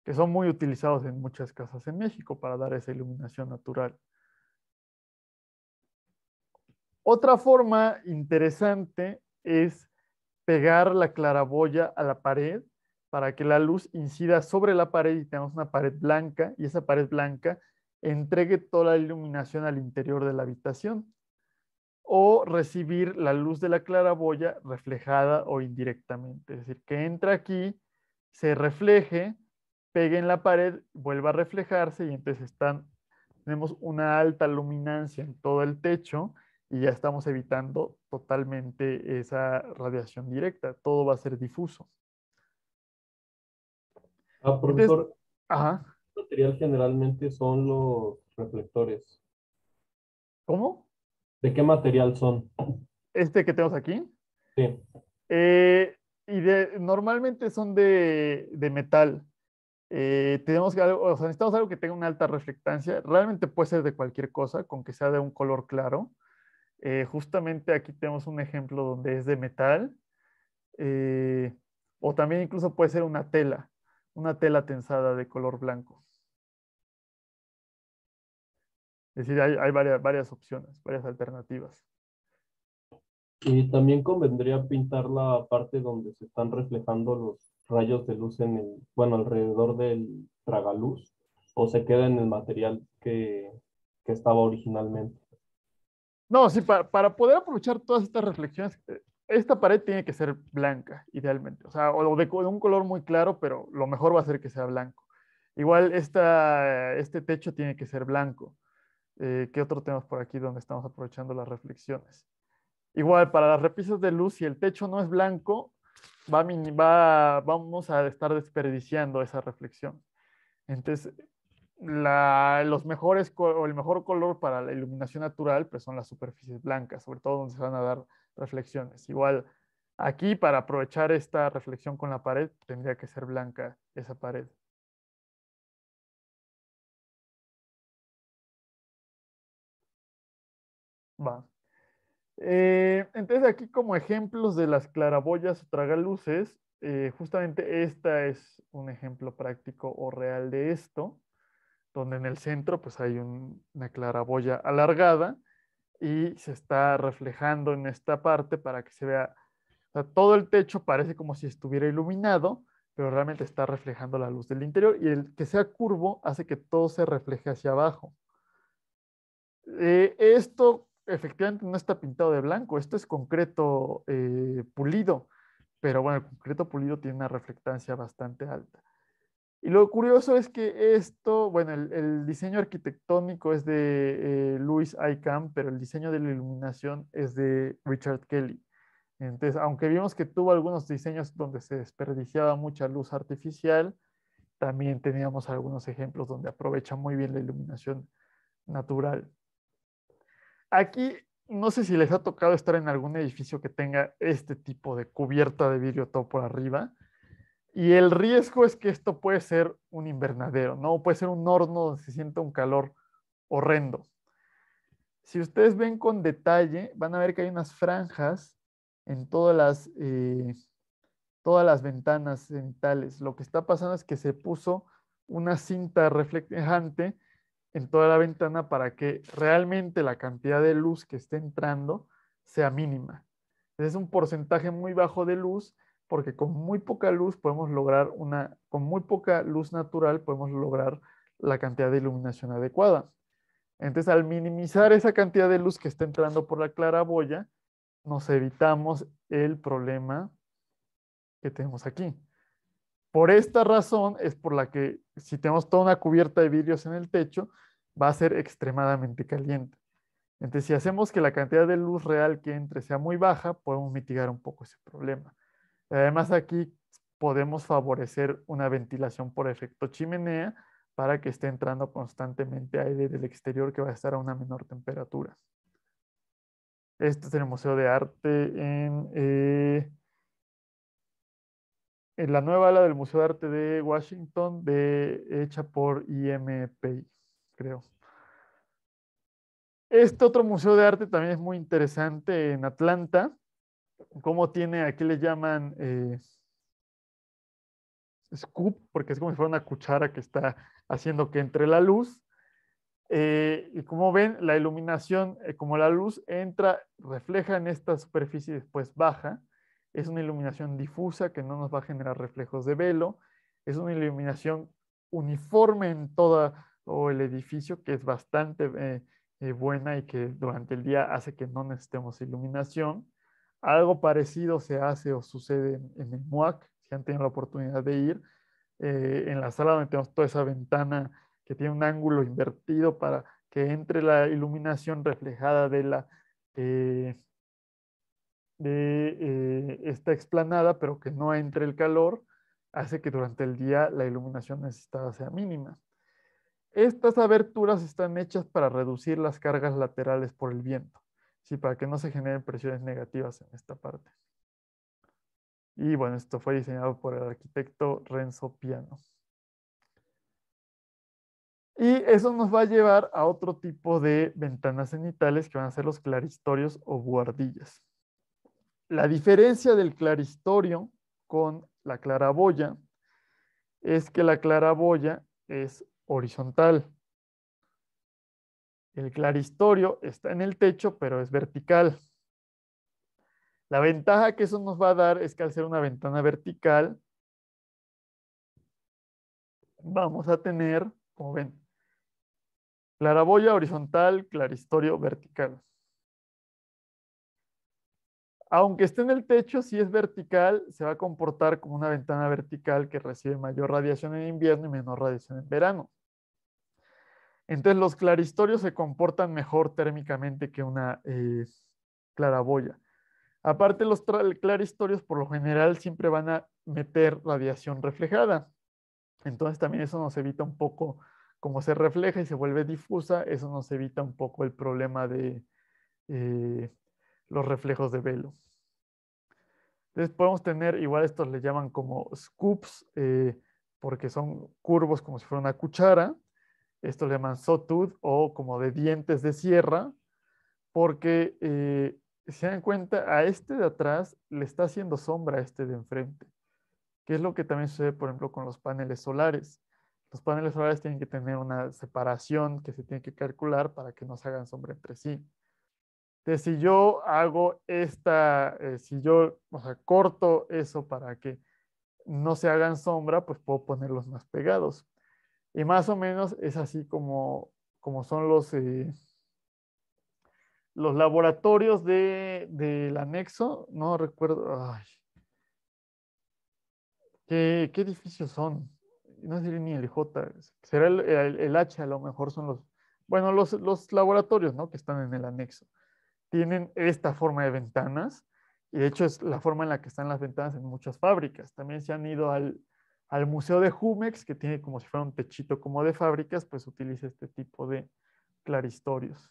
S1: que son muy utilizados en muchas casas en México para dar esa iluminación natural. Otra forma interesante es pegar la claraboya a la pared para que la luz incida sobre la pared y tengamos una pared blanca y esa pared blanca entregue toda la iluminación al interior de la habitación o recibir la luz de la claraboya reflejada o indirectamente. Es decir, que entra aquí, se refleje, pegue en la pared, vuelva a reflejarse y entonces están, tenemos una alta luminancia en todo el techo y ya estamos evitando totalmente esa radiación directa. Todo va a ser difuso. Ah, profesor, ajá. material generalmente son los reflectores. ¿Cómo? ¿De qué material son? Este que tenemos aquí. Sí. Eh, y de, normalmente son de, metal. Eh, tenemos que, o sea, necesitamos algo que tenga una alta reflectancia. Realmente puede ser de cualquier cosa, con que sea de un color claro. Eh, justamente aquí tenemos un ejemplo donde es de metal, eh, o también incluso puede ser una tela, una tela tensada de color blanco. Es decir, hay, varias, opciones, varias alternativas. Y también convendría pintar la parte donde se están reflejando los rayos de luz en el, bueno, alrededor del tragaluz, o se queda en el material que estaba originalmente. No, sí, para, poder aprovechar todas estas reflexiones, eh, esta pared tiene que ser blanca, idealmente. O sea, o de, un color muy claro, pero lo mejor va a ser que sea blanco. Igual esta, este techo tiene que ser blanco. Eh, ¿Qué otro tenemos por aquí donde estamos aprovechando las reflexiones? Igual, para las repisas de luz, si el techo no es blanco, va, vamos a estar desperdiciando esa reflexión. Entonces, los mejores o el mejor color para la iluminación natural pues son las superficies blancas, sobre todo donde se van a dar reflexiones. Igual aquí para aprovechar esta reflexión con la pared tendría que ser blanca esa pared. Va. Eh, entonces aquí como ejemplos de las claraboyas o tragaluces, eh, justamente esta es un ejemplo práctico o real de esto donde en el centro pues hay una claraboya alargada y se está reflejando en esta parte para que se vea, todo el techo parece como si estuviera iluminado, pero realmente está reflejando la luz del interior y el que sea curvo hace que todo se refleje hacia abajo. Eh, esto efectivamente no está pintado de blanco, esto es concreto eh, pulido, pero bueno, el concreto pulido tiene una reflectancia bastante alta. Y lo curioso es que esto, bueno, el, diseño arquitectónico es de eh, Louis Icahn, pero el diseño de la iluminación es de Richard Kelly. Entonces, aunque vimos que tuvo algunos diseños donde se desperdiciaba mucha luz artificial, también teníamos algunos ejemplos donde aprovecha muy bien la iluminación natural. Aquí no sé si les ha tocado estar en algún edificio que tenga este tipo de cubierta de vidrio todo por arriba, y el riesgo es que esto puede ser un invernadero, ¿no? Puede ser un horno donde se sienta un calor horrendo. Si ustedes ven con detalle, van a ver que hay unas franjas en todas las, eh, todas las ventanas centrales. Lo que está pasando es que se puso una cinta reflejante en toda la ventana para que realmente la cantidad de luz que esté entrando sea mínima. Es un porcentaje muy bajo de luz porque con muy poca luz podemos lograr una, con muy poca luz natural podemos lograr la cantidad de iluminación adecuada. Entonces, al minimizar esa cantidad de luz que está entrando por la claraboya, nos evitamos el problema que tenemos aquí. Por esta razón es por la que si tenemos toda una cubierta de vidrios en el techo, va a ser extremadamente caliente. Entonces, si hacemos que la cantidad de luz real que entre sea muy baja, podemos mitigar un poco ese problema. Además aquí podemos favorecer una ventilación por efecto chimenea para que esté entrando constantemente aire del exterior que va a estar a una menor temperatura. Este es el Museo de Arte en, eh, la nueva ala del Museo de Arte de Washington, de, hecha por IMPI, creo. Este otro museo de arte también es muy interesante en Atlanta como tiene, aquí le llaman eh, scoop, porque es como si fuera una cuchara que está haciendo que entre la luz. Eh, y como ven, la iluminación, eh, como la luz entra, refleja en esta superficie y después baja. Es una iluminación difusa que no nos va a generar reflejos de velo. Es una iluminación uniforme en todo el edificio, que es bastante buena y que durante el día hace que no necesitemos iluminación algo parecido se hace o sucede en, el MUAC, si han tenido la oportunidad de ir, eh, en la sala donde tenemos toda esa ventana que tiene un ángulo invertido para que entre la iluminación reflejada de la eh, eh, esta explanada, pero que no entre el calor, hace que durante el día la iluminación necesitada sea mínima. Estas aberturas están hechas para reducir las cargas laterales por el viento para que no se generen presiones negativas en esta parte. Y bueno, esto fue diseñado por el arquitecto Renzo Piano. Y eso nos va a llevar a otro tipo de ventanas cenitales que van a ser los claristorios o buhardillas. La diferencia del claristorio con la claraboya es que la claraboya es horizontal, el claristorio está en el techo, pero es vertical. La ventaja que eso nos va a dar es que al ser una ventana vertical, vamos a tener, como ven, claraboya horizontal, claristorio vertical. Aunque esté en el techo, si es vertical, se va a comportar como una ventana vertical que recibe mayor radiación en invierno y menor radiación en verano. Entonces los claristorios se comportan mejor térmicamente que una eh, claraboya. Aparte los claristorios por lo general siempre van a meter radiación reflejada. Entonces también eso nos evita un poco, como se refleja y se vuelve difusa, eso nos evita un poco el problema de eh, los reflejos de velo. Entonces podemos tener, igual estos le llaman como scoops, eh, porque son curvos como si fuera una cuchara. Esto le llaman sotud o como de dientes de sierra, porque eh, se dan cuenta, a este de atrás le está haciendo sombra a este de enfrente, que es lo que también sucede, por ejemplo, con los paneles solares. Los paneles solares tienen que tener una separación que se tiene que calcular para que no se hagan sombra entre sí. Entonces, si yo hago esta, eh, si yo o sea, corto eso para que no se hagan sombra, pues puedo ponerlos más pegados. Y más o menos es así como, como son los, eh, los laboratorios del anexo. No recuerdo. ¿Qué, edificios son? No sé ni el J. Será el, H, a lo mejor son los. Bueno, los, laboratorios ¿no? que están en el anexo. Tienen esta forma de ventanas. Y de hecho es la forma en la que están las ventanas en muchas fábricas. También se han ido al, al Museo de Jumex, que tiene como si fuera un techito como de fábricas, pues utiliza este tipo de claristorios.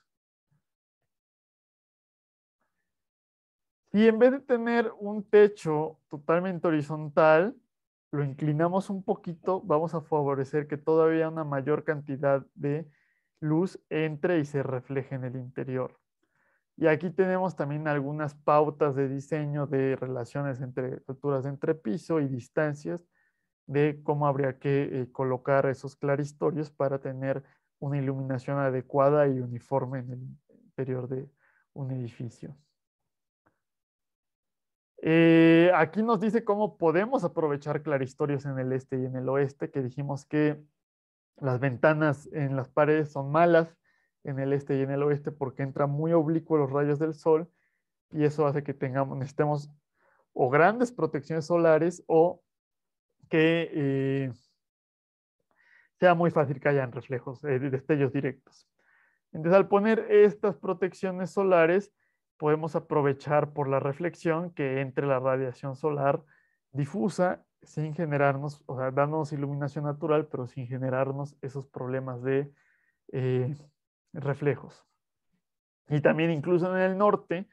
S1: Y en vez de tener un techo totalmente horizontal, lo inclinamos un poquito, vamos a favorecer que todavía una mayor cantidad de luz entre y se refleje en el interior. Y aquí tenemos también algunas pautas de diseño de relaciones entre alturas de entrepiso y distancias de cómo habría que eh, colocar esos claristorios para tener una iluminación adecuada y uniforme en el interior de un edificio. Eh, aquí nos dice cómo podemos aprovechar claristorios en el este y en el oeste, que dijimos que las ventanas en las paredes son malas en el este y en el oeste porque entran muy oblicuos los rayos del sol y eso hace que tengamos, necesitemos o grandes protecciones solares o que eh, sea muy fácil que hayan reflejos, eh, destellos directos. Entonces, al poner estas protecciones solares, podemos aprovechar por la reflexión que entre la radiación solar difusa sin generarnos, o sea, dándonos iluminación natural, pero sin generarnos esos problemas de eh, reflejos. Y también incluso en el norte,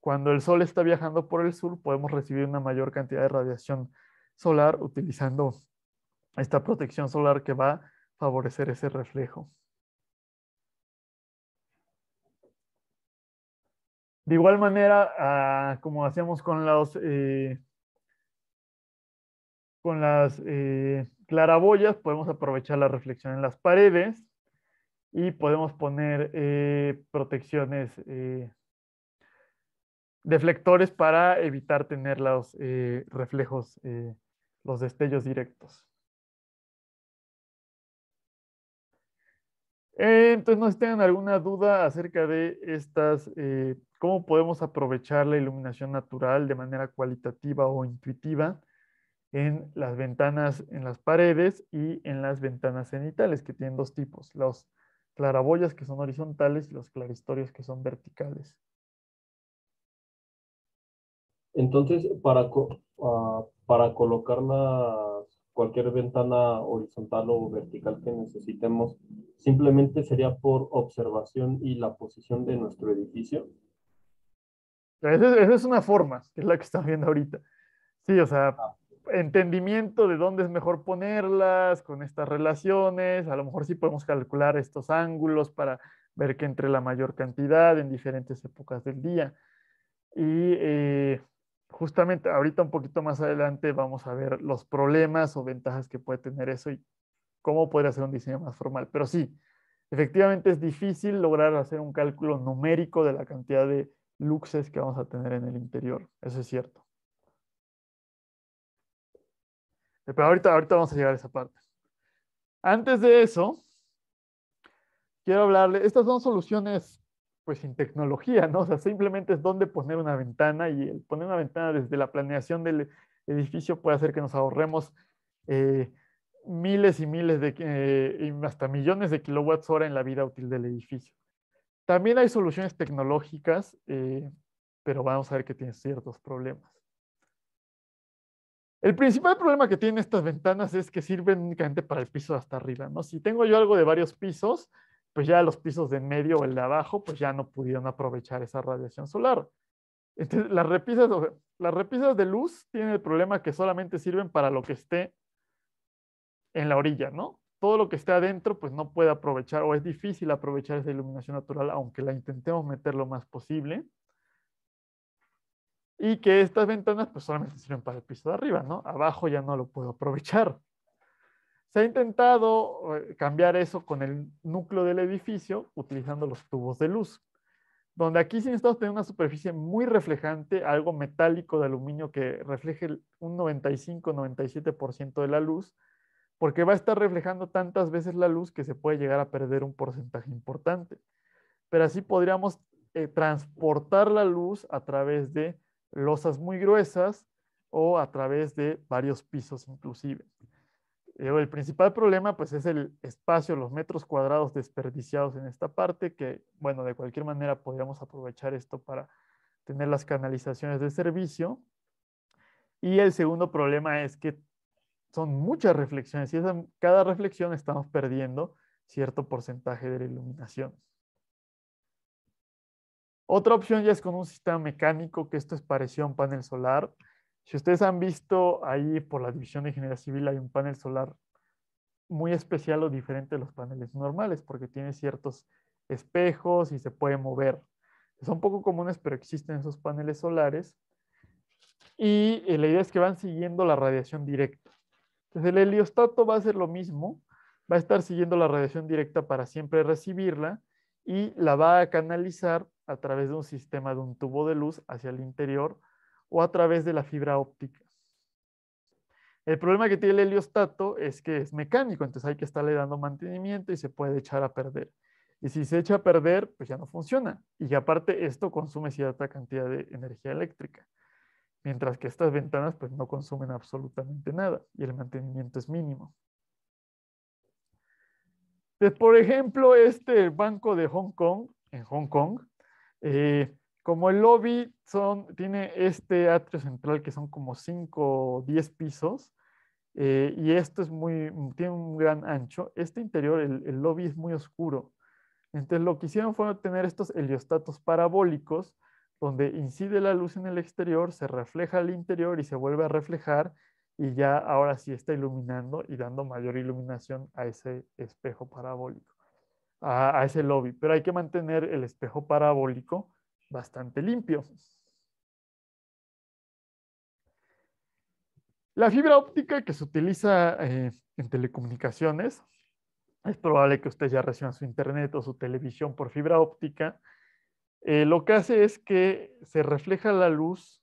S1: cuando el sol está viajando por el sur, podemos recibir una mayor cantidad de radiación solar utilizando esta protección solar que va a favorecer ese reflejo. De igual manera, ah, como hacíamos con los eh, con las eh, claraboyas, podemos aprovechar la reflexión en las paredes y podemos poner eh, protecciones deflectores para evitar tener los reflejos los destellos directos. Eh, entonces, no si tengan alguna duda acerca de estas, eh, cómo podemos aprovechar la iluminación natural de manera cualitativa o intuitiva en las ventanas en las paredes y en las ventanas cenitales, que tienen dos tipos, los claraboyas que son horizontales y los claristorios que son verticales. Entonces, para, ah, para colocar cualquier ventana horizontal o vertical que necesitemos, simplemente sería por observación y la posición de nuestro edificio. Esa es una forma, que es la que está viendo ahorita. Sí, o sea, ah. entendimiento de dónde es mejor ponerlas, con estas relaciones, a lo mejor sí podemos calcular estos ángulos para ver que entre la mayor cantidad en diferentes épocas del día. Y eh, justamente ahorita un poquito más adelante vamos a ver los problemas o ventajas que puede tener eso y cómo podría hacer un diseño más formal. Pero sí, efectivamente es difícil lograr hacer un cálculo numérico de la cantidad de luxes que vamos a tener en el interior. Eso es cierto. Eh, pero ahorita, ahorita vamos a llegar a esa parte. Antes de eso, quiero hablarle, estas son soluciones pues, sin tecnología, ¿no? O sea, simplemente es dónde poner una ventana y el poner una ventana desde la planeación del edificio puede hacer que nos ahorremos eh, miles y miles de, eh, hasta millones de kilowatts hora en la vida útil del edificio. También hay soluciones tecnológicas, eh, pero vamos a ver que tiene ciertos problemas. El principal problema que tienen estas ventanas es que sirven únicamente para el piso hasta arriba, ¿no? Si tengo yo algo de varios pisos, pues ya los pisos de medio o el de abajo, pues ya no pudieron aprovechar esa radiación solar. Entonces, las repisas, las repisas de luz tienen el problema que solamente sirven para lo que esté en la orilla, ¿no? Todo lo que esté adentro, pues no puede aprovechar o es difícil aprovechar esa iluminación natural, aunque la intentemos meter lo más posible. Y que estas ventanas, pues solamente sirven para el piso de arriba, ¿no? Abajo ya no lo puedo aprovechar. Se ha intentado eh, cambiar eso con el núcleo del edificio utilizando los tubos de luz, donde aquí sí necesitamos tener una superficie muy reflejante, algo metálico de aluminio que refleje un 95-97% de la luz, porque va a estar reflejando tantas veces la luz que se puede llegar a perder un porcentaje importante. Pero así podríamos eh, transportar la luz a través de losas muy gruesas o a través de varios pisos inclusive el principal problema pues es el espacio, los metros cuadrados desperdiciados en esta parte, que bueno, de cualquier manera podríamos aprovechar esto para tener las canalizaciones de servicio. Y el segundo problema es que son muchas reflexiones y cada reflexión estamos perdiendo cierto porcentaje de la iluminación. Otra opción ya es con un sistema mecánico, que esto es parecido a un panel solar. Si ustedes han visto ahí por la División de Ingeniería Civil hay un panel solar muy especial o diferente de los paneles normales porque tiene ciertos espejos y se puede mover. Son poco comunes, pero existen esos paneles solares. Y eh, la idea es que van siguiendo la radiación directa. Entonces el heliostato va a hacer lo mismo, va a estar siguiendo la radiación directa para siempre recibirla y la va a canalizar a través de un sistema de un tubo de luz hacia el interior o a través de la fibra óptica. El problema que tiene el heliostato es que es mecánico, entonces hay que estarle dando mantenimiento y se puede echar a perder. Y si se echa a perder, pues ya no funciona. Y aparte esto consume cierta cantidad de energía eléctrica. Mientras que estas ventanas pues no consumen absolutamente nada y el mantenimiento es mínimo. por ejemplo, este banco de Hong Kong, en Hong Kong, eh, como el lobby tiene este atrio central que son como 5 o 10 pisos, eh, y esto es muy, tiene un gran ancho, este interior, el, lobby es muy oscuro. Entonces lo que hicieron fue obtener estos heliostatos parabólicos, donde incide la luz en el exterior, se refleja al interior y se vuelve a reflejar y ya ahora sí está iluminando y dando mayor iluminación a ese espejo parabólico, a ese lobby. Pero hay que mantener el espejo parabólico bastante limpio. La fibra óptica que se utiliza eh, en telecomunicaciones, es probable que usted ya reciba su internet o su televisión por fibra óptica, eh, lo que hace es que se refleja la luz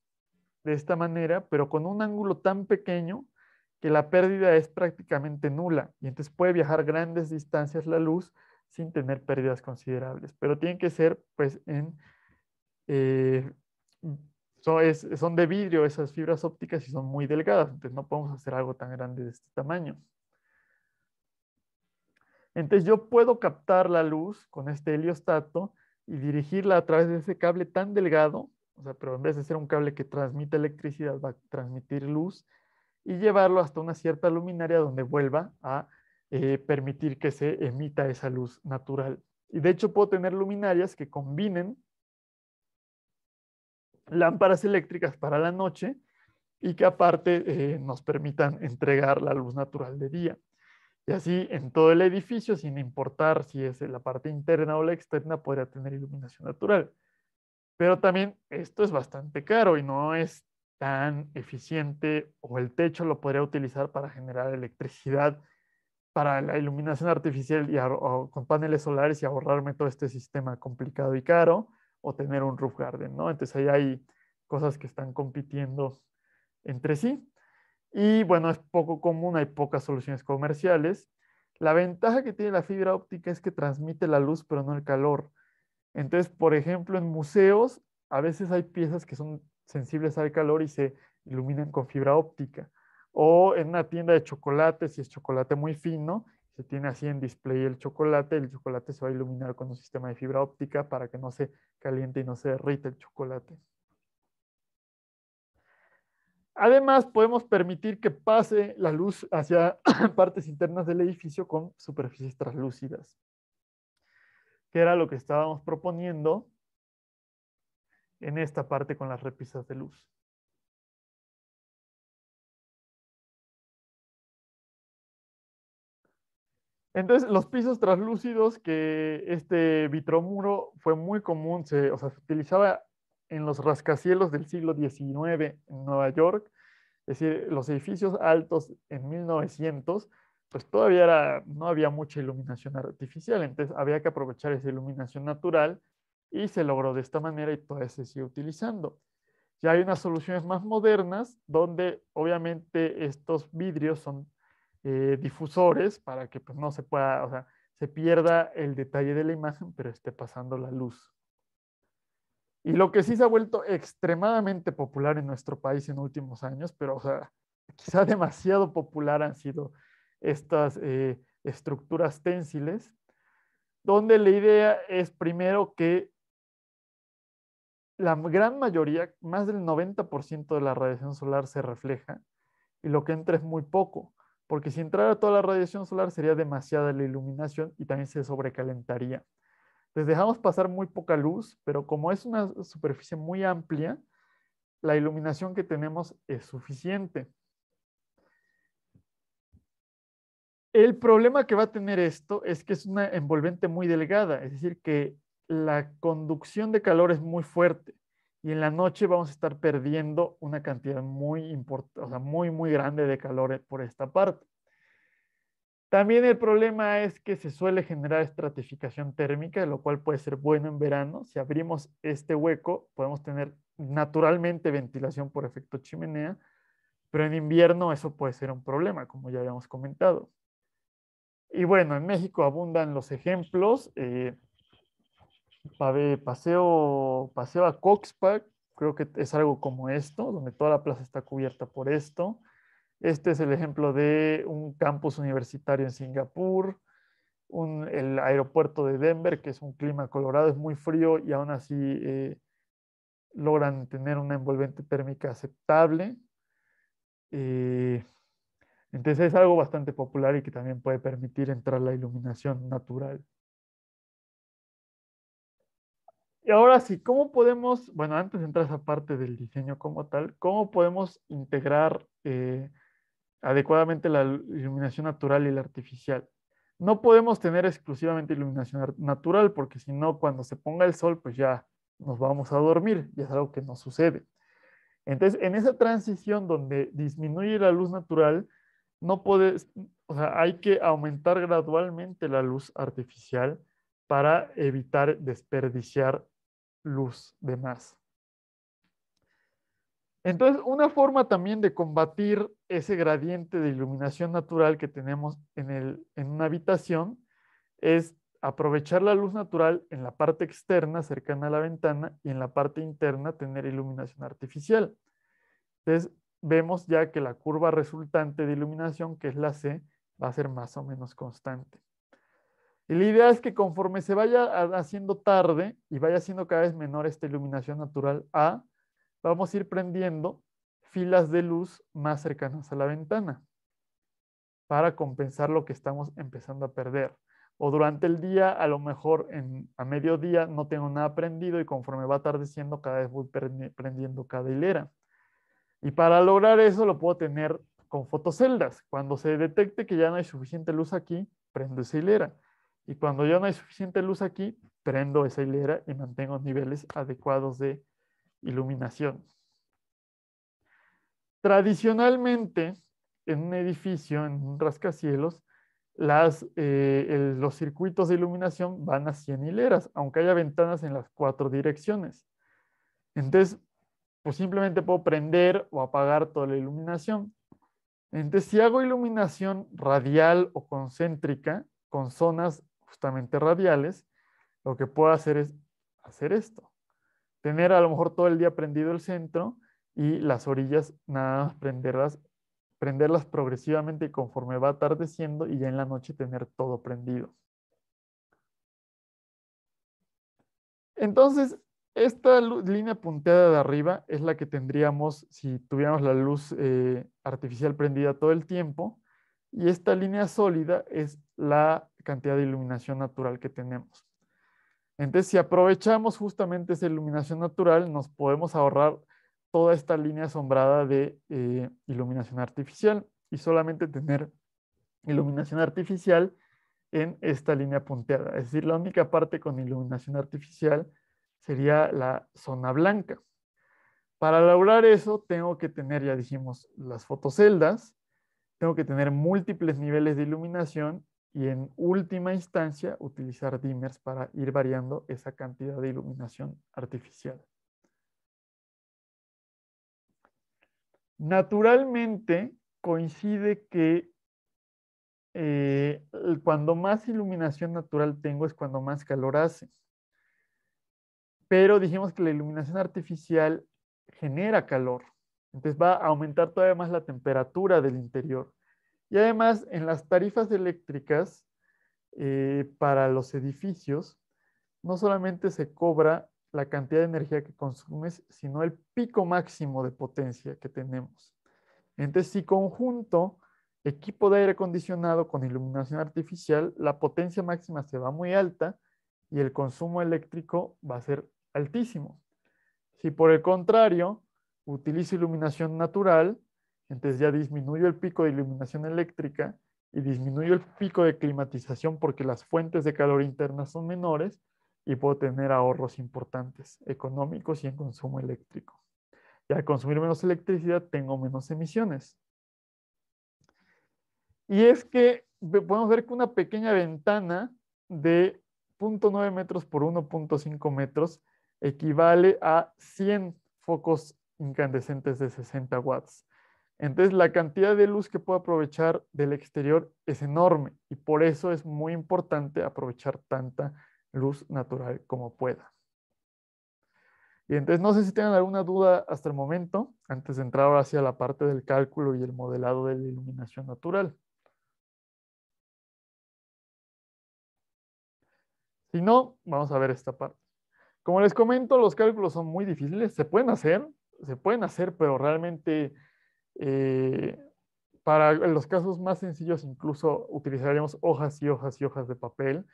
S1: de esta manera, pero con un ángulo tan pequeño que la pérdida es prácticamente nula y entonces puede viajar grandes distancias la luz sin tener pérdidas considerables, pero tiene que ser pues en eh, son de vidrio esas fibras ópticas y son muy delgadas, entonces no podemos hacer algo tan grande de este tamaño. Entonces yo puedo captar la luz con este heliostato y dirigirla a través de ese cable tan delgado, o sea, pero en vez de ser un cable que transmite electricidad, va a transmitir luz y llevarlo hasta una cierta luminaria donde vuelva a eh, permitir que se emita esa luz natural. Y de hecho puedo tener luminarias que combinen lámparas eléctricas para la noche y que aparte eh, nos permitan entregar la luz natural de día. Y así en todo el edificio, sin importar si es la parte interna o la externa, podría tener iluminación natural. Pero también esto es bastante caro y no es tan eficiente o el techo lo podría utilizar para generar electricidad para la iluminación artificial y con paneles solares y ahorrarme todo este sistema complicado y caro o tener un roof garden, ¿no? Entonces ahí hay cosas que están compitiendo entre sí. Y bueno, es poco común, hay pocas soluciones comerciales. La ventaja que tiene la fibra óptica es que transmite la luz, pero no el calor. Entonces, por ejemplo, en museos, a veces hay piezas que son sensibles al calor y se iluminan con fibra óptica. O en una tienda de chocolates, si es chocolate muy fino, se tiene así en display el chocolate, el chocolate se va a iluminar con un sistema de fibra óptica para que no se caliente y no se derrite el chocolate. Además, podemos permitir que pase la luz hacia partes internas del edificio con superficies translúcidas, que era lo que estábamos proponiendo en
S2: esta parte con las repisas de luz.
S1: Entonces, los pisos translúcidos que este vitromuro fue muy común, se, o sea, se utilizaba en los rascacielos del siglo XIX en Nueva York, es decir, los edificios altos en 1900, pues todavía no había mucha iluminación artificial, entonces había que aprovechar esa iluminación natural y se logró de esta manera y todavía se sigue utilizando. Ya hay unas soluciones más modernas donde obviamente estos vidrios son eh, difusores para que pues, no se pueda, o sea, se pierda el detalle de la imagen, pero esté pasando la luz. Y lo que sí se ha vuelto extremadamente popular en nuestro país en últimos años, pero o sea, quizá demasiado popular han sido estas eh, estructuras tensiles, donde la idea es primero que la gran mayoría, más del 90% de la radiación solar se refleja y lo que entra es muy poco porque si entrara toda la radiación solar sería demasiada la iluminación y también se sobrecalentaría. Les dejamos pasar muy poca luz, pero como es una superficie muy amplia, la iluminación que tenemos es suficiente. El problema que va a tener esto es que es una envolvente muy delgada, es decir, que la conducción de calor es muy fuerte y en la noche vamos a estar perdiendo una cantidad muy importante, o sea, muy, muy grande de calor eh, por esta parte. También el problema es que se suele generar estratificación térmica, lo cual puede ser bueno en verano. Si abrimos este hueco, podemos tener naturalmente ventilación por efecto chimenea, pero en invierno eso puede ser un problema, como ya habíamos comentado. Y bueno, en México abundan los ejemplos. Eh, paseo, a Cox Park, creo que es algo como esto, donde toda la plaza está cubierta por esto. Este es el ejemplo de un campus universitario en Singapur, el aeropuerto de Denver, que es un clima colorado, es muy frío y aún así eh, logran tener una envolvente térmica aceptable. Eh, entonces es algo bastante popular y que también puede permitir entrar la iluminación natural. Y ahora sí, ¿cómo podemos, bueno, antes de entrar a esa parte del diseño como tal, ¿cómo podemos integrar eh, adecuadamente la iluminación natural y la artificial? No podemos tener exclusivamente iluminación natural porque si no, cuando se ponga el sol, pues ya nos vamos a dormir y es algo que no sucede. Entonces, en esa transición donde disminuye la luz natural, no puedes, o sea, hay que aumentar gradualmente la luz artificial para evitar desperdiciar luz de más. Entonces, una forma también de combatir ese gradiente de iluminación natural que tenemos en, el, en una habitación es aprovechar la luz natural en la parte externa cercana a la ventana y en la parte interna tener iluminación artificial. Entonces, vemos ya que la curva resultante de iluminación, que es la C, va a ser más o menos constante. Y la idea es que conforme se vaya haciendo tarde y vaya siendo cada vez menor esta iluminación natural A, vamos a ir prendiendo filas de luz más cercanas a la ventana para compensar lo que estamos empezando a perder. O durante el día, a lo mejor en, a mediodía no tengo nada prendido y conforme va atardeciendo cada vez voy prendiendo cada hilera. Y para lograr eso lo puedo tener con fotoceldas. Cuando se detecte que ya no hay suficiente luz aquí, prendo esa hilera. Y cuando ya no hay suficiente luz aquí, prendo esa hilera y mantengo niveles adecuados de iluminación. Tradicionalmente, en un edificio, en un rascacielos, las, eh, los circuitos de iluminación van a 100 hileras, aunque haya ventanas en las cuatro direcciones. Entonces, pues simplemente puedo prender o apagar toda la iluminación. Entonces, si hago iluminación radial o concéntrica, con zonas justamente radiales, lo que puedo hacer es hacer esto. Tener a lo mejor todo el día prendido el centro y las orillas nada más prenderlas, prenderlas progresivamente conforme va atardeciendo y ya en la noche tener todo prendido. Entonces, esta línea punteada de arriba es la que tendríamos si tuviéramos la luz eh, artificial prendida todo el tiempo. Y esta línea sólida es la cantidad de iluminación natural que tenemos. Entonces, si aprovechamos justamente esa iluminación natural, nos podemos ahorrar toda esta línea asombrada de eh, iluminación artificial y solamente tener iluminación artificial en esta línea punteada. Es decir, la única parte con iluminación artificial sería la zona blanca. Para lograr eso tengo que tener, ya dijimos, las fotoceldas, tengo que tener múltiples niveles de iluminación y en última instancia utilizar dimmers para ir variando esa cantidad de iluminación artificial. Naturalmente coincide que eh, cuando más iluminación natural tengo es cuando más calor hace. Pero dijimos que la iluminación artificial genera calor, entonces va a aumentar todavía más la temperatura del interior. Y además, en las tarifas eléctricas eh, para los edificios, no solamente se cobra la cantidad de energía que consumes, sino el pico máximo de potencia que tenemos. Entonces, si conjunto equipo de aire acondicionado con iluminación artificial, la potencia máxima se va muy alta y el consumo eléctrico va a ser altísimo. Si por el contrario utilizo iluminación natural, entonces ya disminuyo el pico de iluminación eléctrica y disminuyo el pico de climatización porque las fuentes de calor internas son menores y puedo tener ahorros importantes económicos y en consumo eléctrico. Y al consumir menos electricidad tengo menos emisiones. Y es que podemos ver que una pequeña ventana de 0.9 metros por 1.5 metros equivale a 100 focos incandescentes de 60 watts. Entonces, la cantidad de luz que puedo aprovechar del exterior es enorme y por eso es muy importante aprovechar tanta luz natural como pueda. Y entonces, no sé si tengan alguna duda hasta el momento, antes de entrar ahora hacia la parte del cálculo y el modelado de la iluminación natural. Si no, vamos a ver esta parte. Como les comento, los cálculos son muy difíciles, se pueden hacer, se pueden hacer, pero realmente eh, para los casos más sencillos incluso utilizaríamos hojas y hojas y hojas de papel.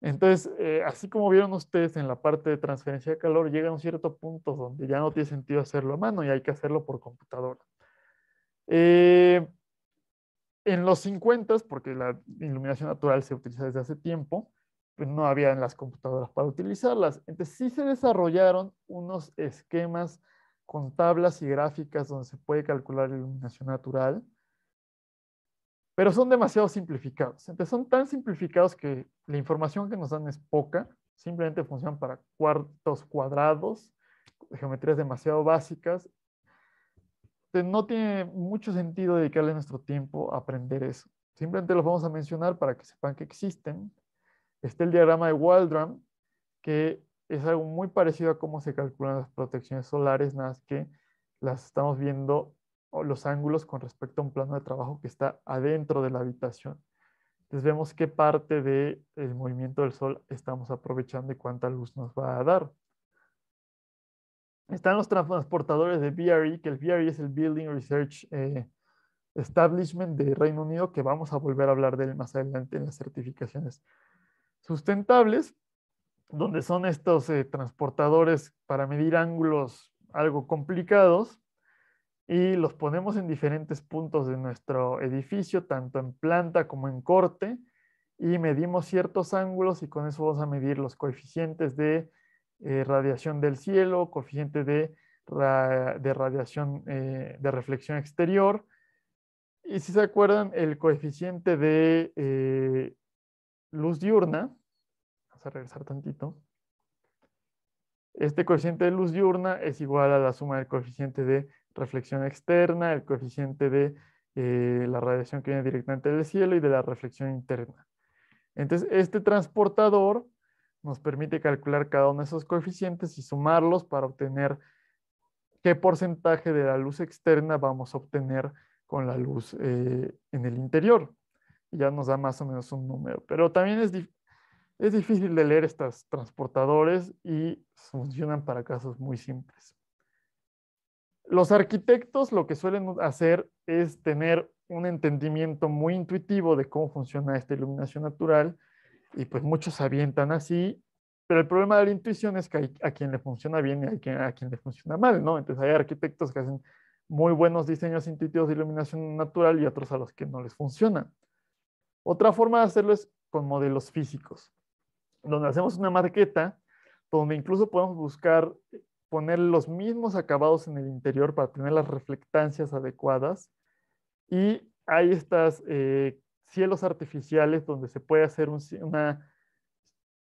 S1: Entonces, eh, así como vieron ustedes en la parte de transferencia de calor, llega a un cierto punto donde ya no tiene sentido hacerlo a mano y hay que hacerlo por computadora. Eh, en los 50, porque la iluminación natural se utiliza desde hace tiempo, pues no había en las computadoras para utilizarlas. Entonces sí se desarrollaron unos esquemas con tablas y gráficas donde se puede calcular la iluminación natural, pero son demasiado simplificados. Entonces son tan simplificados que la información que nos dan es poca, simplemente funcionan para cuartos cuadrados, geometrías demasiado básicas. no tiene mucho sentido dedicarle nuestro tiempo a aprender eso. Simplemente los vamos a mencionar para que sepan que existen. Está el diagrama de Waldram, que es algo muy parecido a cómo se calculan las protecciones solares, nada más que las estamos viendo los ángulos con respecto a un plano de trabajo que está adentro de la habitación. Entonces vemos qué parte del movimiento del sol estamos aprovechando y cuánta luz nos va a dar. Están los transportadores de BRE, que el BRE es el Building Research eh, Establishment de Reino Unido, que vamos a volver a hablar de él más adelante en las certificaciones sustentables, donde son estos eh, transportadores para medir ángulos algo complicados y los ponemos en diferentes puntos de nuestro edificio, tanto en planta como en corte, y medimos ciertos ángulos y con eso vamos a medir los coeficientes de eh, radiación del cielo, coeficiente de, radiación eh, de reflexión exterior. Y si se acuerdan, el coeficiente de luz diurna, a regresar tantito. Este coeficiente de luz diurna es igual a la suma del coeficiente de reflexión externa, el coeficiente de eh, la radiación que viene directamente del cielo y de la reflexión interna. Entonces, este transportador nos permite calcular cada uno de esos coeficientes y sumarlos para obtener qué porcentaje de la luz externa vamos a obtener con la luz eh, en el interior. ya nos da más o menos un número. Pero también es, difícil es difícil de leer estos transportadores y funcionan para casos muy simples. Los arquitectos lo que suelen hacer es tener un entendimiento muy intuitivo de cómo funciona esta iluminación natural y pues muchos avientan así, pero el problema de la intuición es que hay a quien le funciona bien y hay a quien le funciona mal, ¿no? Entonces hay arquitectos que hacen muy buenos diseños intuitivos de iluminación natural y otros a los que no les funciona. Otra forma de hacerlo es con modelos físicos donde hacemos una marqueta, donde incluso podemos buscar poner los mismos acabados en el interior para tener las reflectancias adecuadas. Y hay estos eh, cielos artificiales donde se puede hacer una,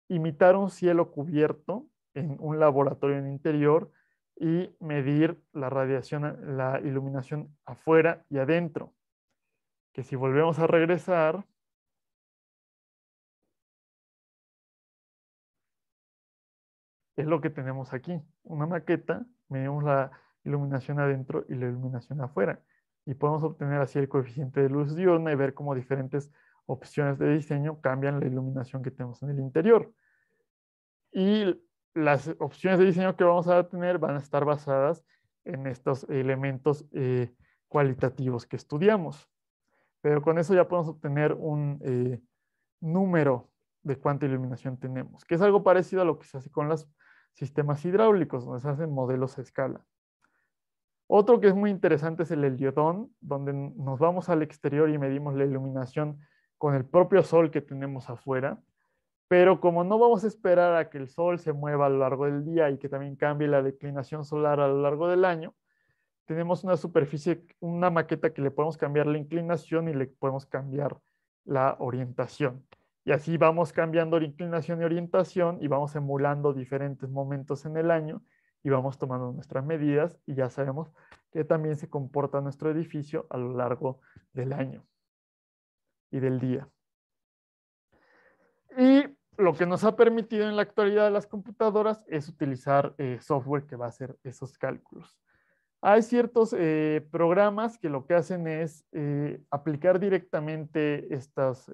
S1: imitar un cielo cubierto en un laboratorio en el interior y medir la radiación, la iluminación afuera y adentro. Que si volvemos a regresar, es lo que tenemos aquí. Una maqueta, medimos la iluminación adentro y la iluminación afuera. Y podemos obtener así el coeficiente de luz diurna y ver cómo diferentes opciones de diseño cambian la iluminación que tenemos en el interior. Y las opciones de diseño que vamos a tener van a estar basadas en estos elementos eh, cualitativos que estudiamos. Pero con eso ya podemos obtener un eh, número de cuánta iluminación tenemos, que es algo parecido a lo que se hace con las sistemas hidráulicos, donde se hacen modelos a escala. Otro que es muy interesante es el heliodón, donde nos vamos al exterior y medimos la iluminación con el propio sol que tenemos afuera. Pero como no vamos a esperar a que el sol se mueva a lo largo del día y que también cambie la declinación solar a lo largo del año, tenemos una superficie, una maqueta que le podemos cambiar la inclinación y le podemos cambiar la orientación. Y así vamos cambiando la inclinación y orientación y vamos emulando diferentes momentos en el año y vamos tomando nuestras medidas y ya sabemos que también se comporta nuestro edificio a lo largo del año y del día. Y lo que nos ha permitido en la actualidad de las computadoras es utilizar eh, software que va a hacer esos cálculos. Hay ciertos eh, programas que lo que hacen es eh, aplicar directamente estas,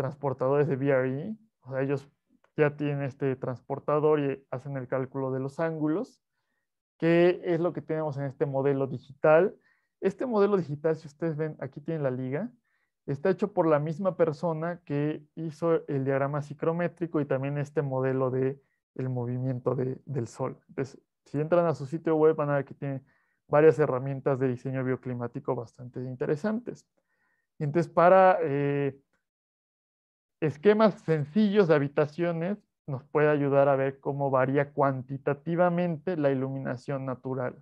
S1: transportadores de VRE, o sea, ellos ya tienen este transportador y hacen el cálculo de los ángulos, que es lo que tenemos en este modelo digital. Este modelo digital, si ustedes ven, aquí tiene la liga, está hecho por la misma persona que hizo el diagrama psicrométrico y también este modelo de el movimiento de, del sol. Entonces, si entran a su sitio web van a ver que tiene varias herramientas de diseño bioclimático bastante interesantes. Entonces, para eh, esquemas sencillos de habitaciones nos puede ayudar a ver cómo varía cuantitativamente la iluminación natural.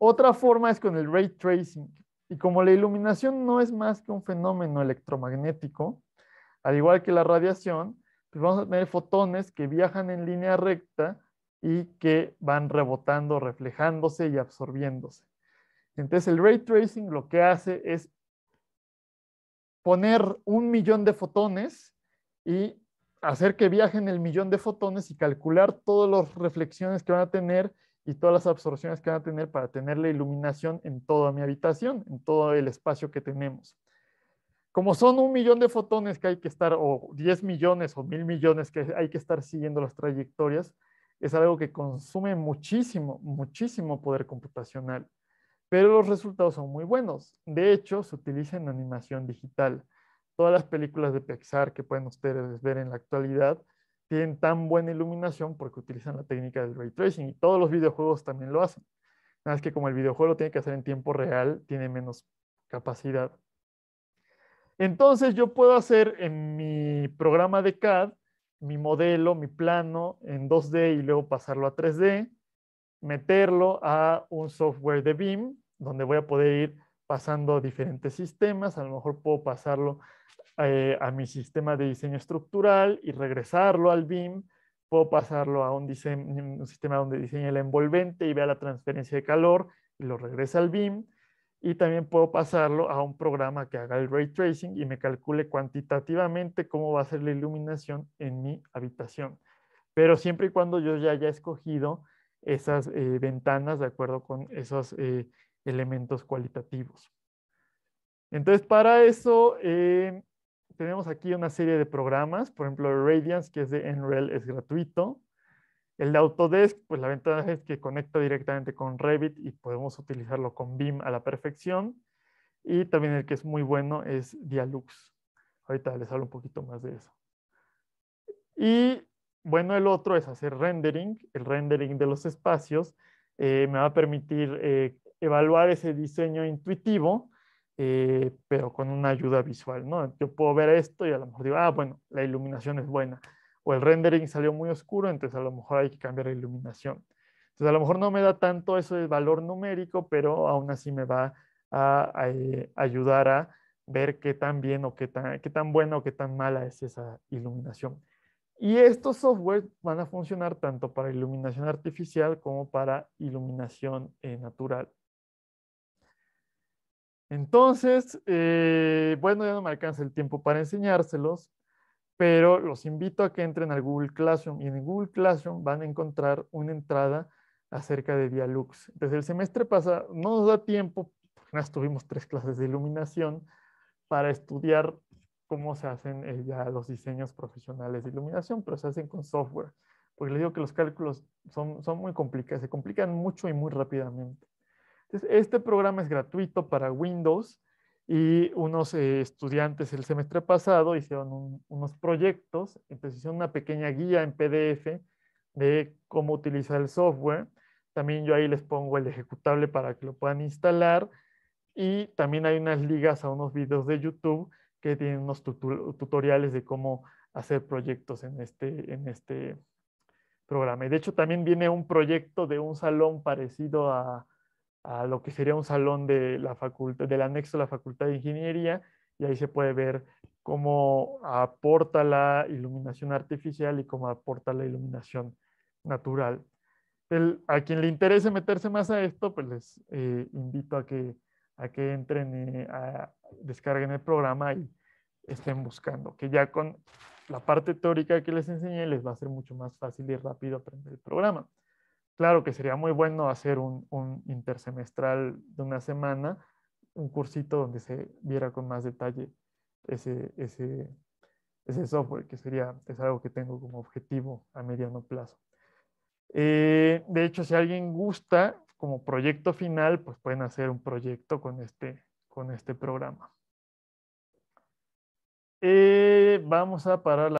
S1: Otra forma es con el ray tracing. Y como la iluminación no es más que un fenómeno electromagnético, al igual que la radiación, pues vamos a tener fotones que viajan en línea recta y que van rebotando, reflejándose y absorbiéndose. Entonces el ray tracing lo que hace es poner un millón de fotones y hacer que viajen el millón de fotones y calcular todas las reflexiones que van a tener y todas las absorciones que van a tener para tener la iluminación en toda mi habitación, en todo el espacio que tenemos. Como son un millón de fotones que hay que estar, o 10 millones o mil millones que hay que estar siguiendo las trayectorias, es algo que consume muchísimo, muchísimo poder computacional pero los resultados son muy buenos. De hecho, se utiliza en animación digital. Todas las películas de Pixar que pueden ustedes ver en la actualidad tienen tan buena iluminación porque utilizan la técnica del ray tracing y todos los videojuegos también lo hacen. Nada más que como el videojuego lo tiene que hacer en tiempo real, tiene menos capacidad. Entonces yo puedo hacer en mi programa de CAD mi modelo, mi plano en 2D y luego pasarlo a 3D meterlo a un software de BIM, donde voy a poder ir pasando diferentes sistemas, a lo mejor puedo pasarlo eh, a mi sistema de diseño estructural y regresarlo al BIM, puedo pasarlo a un, sistema donde diseña el envolvente y vea la transferencia de calor y lo regresa al BIM, y también puedo pasarlo a un programa que haga el ray tracing y me calcule cuantitativamente cómo va a ser la iluminación en mi habitación. Pero siempre y cuando yo ya haya escogido esas eh, ventanas de acuerdo con esos eh, elementos cualitativos. Entonces, para eso eh, tenemos aquí una serie de programas, por ejemplo, Radiance, que es de NREL, es gratuito. El de Autodesk, pues la ventaja es que conecta directamente con Revit y podemos utilizarlo con BIM a la perfección. Y también el que es muy bueno es Dialux. Ahorita les hablo un poquito más de eso. Y bueno el otro es hacer rendering, el rendering de los espacios, eh, me va a permitir eh, evaluar ese diseño intuitivo, eh, pero con una ayuda visual, ¿no? Yo puedo ver esto y a lo mejor digo, ah, bueno, la iluminación es buena, o el rendering salió muy oscuro, entonces a lo mejor hay que cambiar la iluminación. Entonces a lo mejor no me da tanto eso de valor numérico, pero aún así me va a, ayudar a ver qué tan bien o qué tan, qué tan buena o qué tan mala es esa iluminación. Y estos softwares van a funcionar tanto para iluminación artificial como para iluminación eh, natural. Entonces, eh, bueno, ya no me alcanza el tiempo para enseñárselos, pero los invito a que entren al Google Classroom y en Google Classroom van a encontrar una entrada acerca de Dialux. Desde el semestre pasado no nos da tiempo, apenas tuvimos tres clases de iluminación, para estudiar cómo se hacen eh, ya los diseños profesionales de iluminación, pero se hacen con software. Porque les digo que los cálculos son, muy complicados, se complican mucho y muy rápidamente. este programa es gratuito para Windows y unos eh, estudiantes el semestre pasado hicieron unos proyectos, entonces hicieron una pequeña guía en PDF de cómo utilizar el software. También yo ahí les pongo el ejecutable para que lo puedan instalar y también hay unas ligas a unos videos de YouTube que tienen unos tutoriales de cómo hacer proyectos en este, en este programa. Y de hecho también viene un proyecto de un salón parecido a, lo que sería un salón de la facultad, del anexo de la Facultad de Ingeniería, y ahí se puede ver cómo aporta la iluminación artificial y cómo aporta la iluminación natural. a quien le interese meterse más a esto, pues les eh, invito a que, a que entren eh, a, descarguen el programa y estén buscando, que ya con la parte teórica que les enseñé les va a ser mucho más fácil y rápido aprender el programa. Claro que sería muy bueno hacer un, un intersemestral de una semana, un cursito donde se viera con más detalle ese, ese, ese software, que sería, es algo que tengo como objetivo a mediano plazo. Eh, de hecho, si alguien gusta, como proyecto final, pues pueden hacer un proyecto con este, con este programa.
S2: Eh, vamos a parar la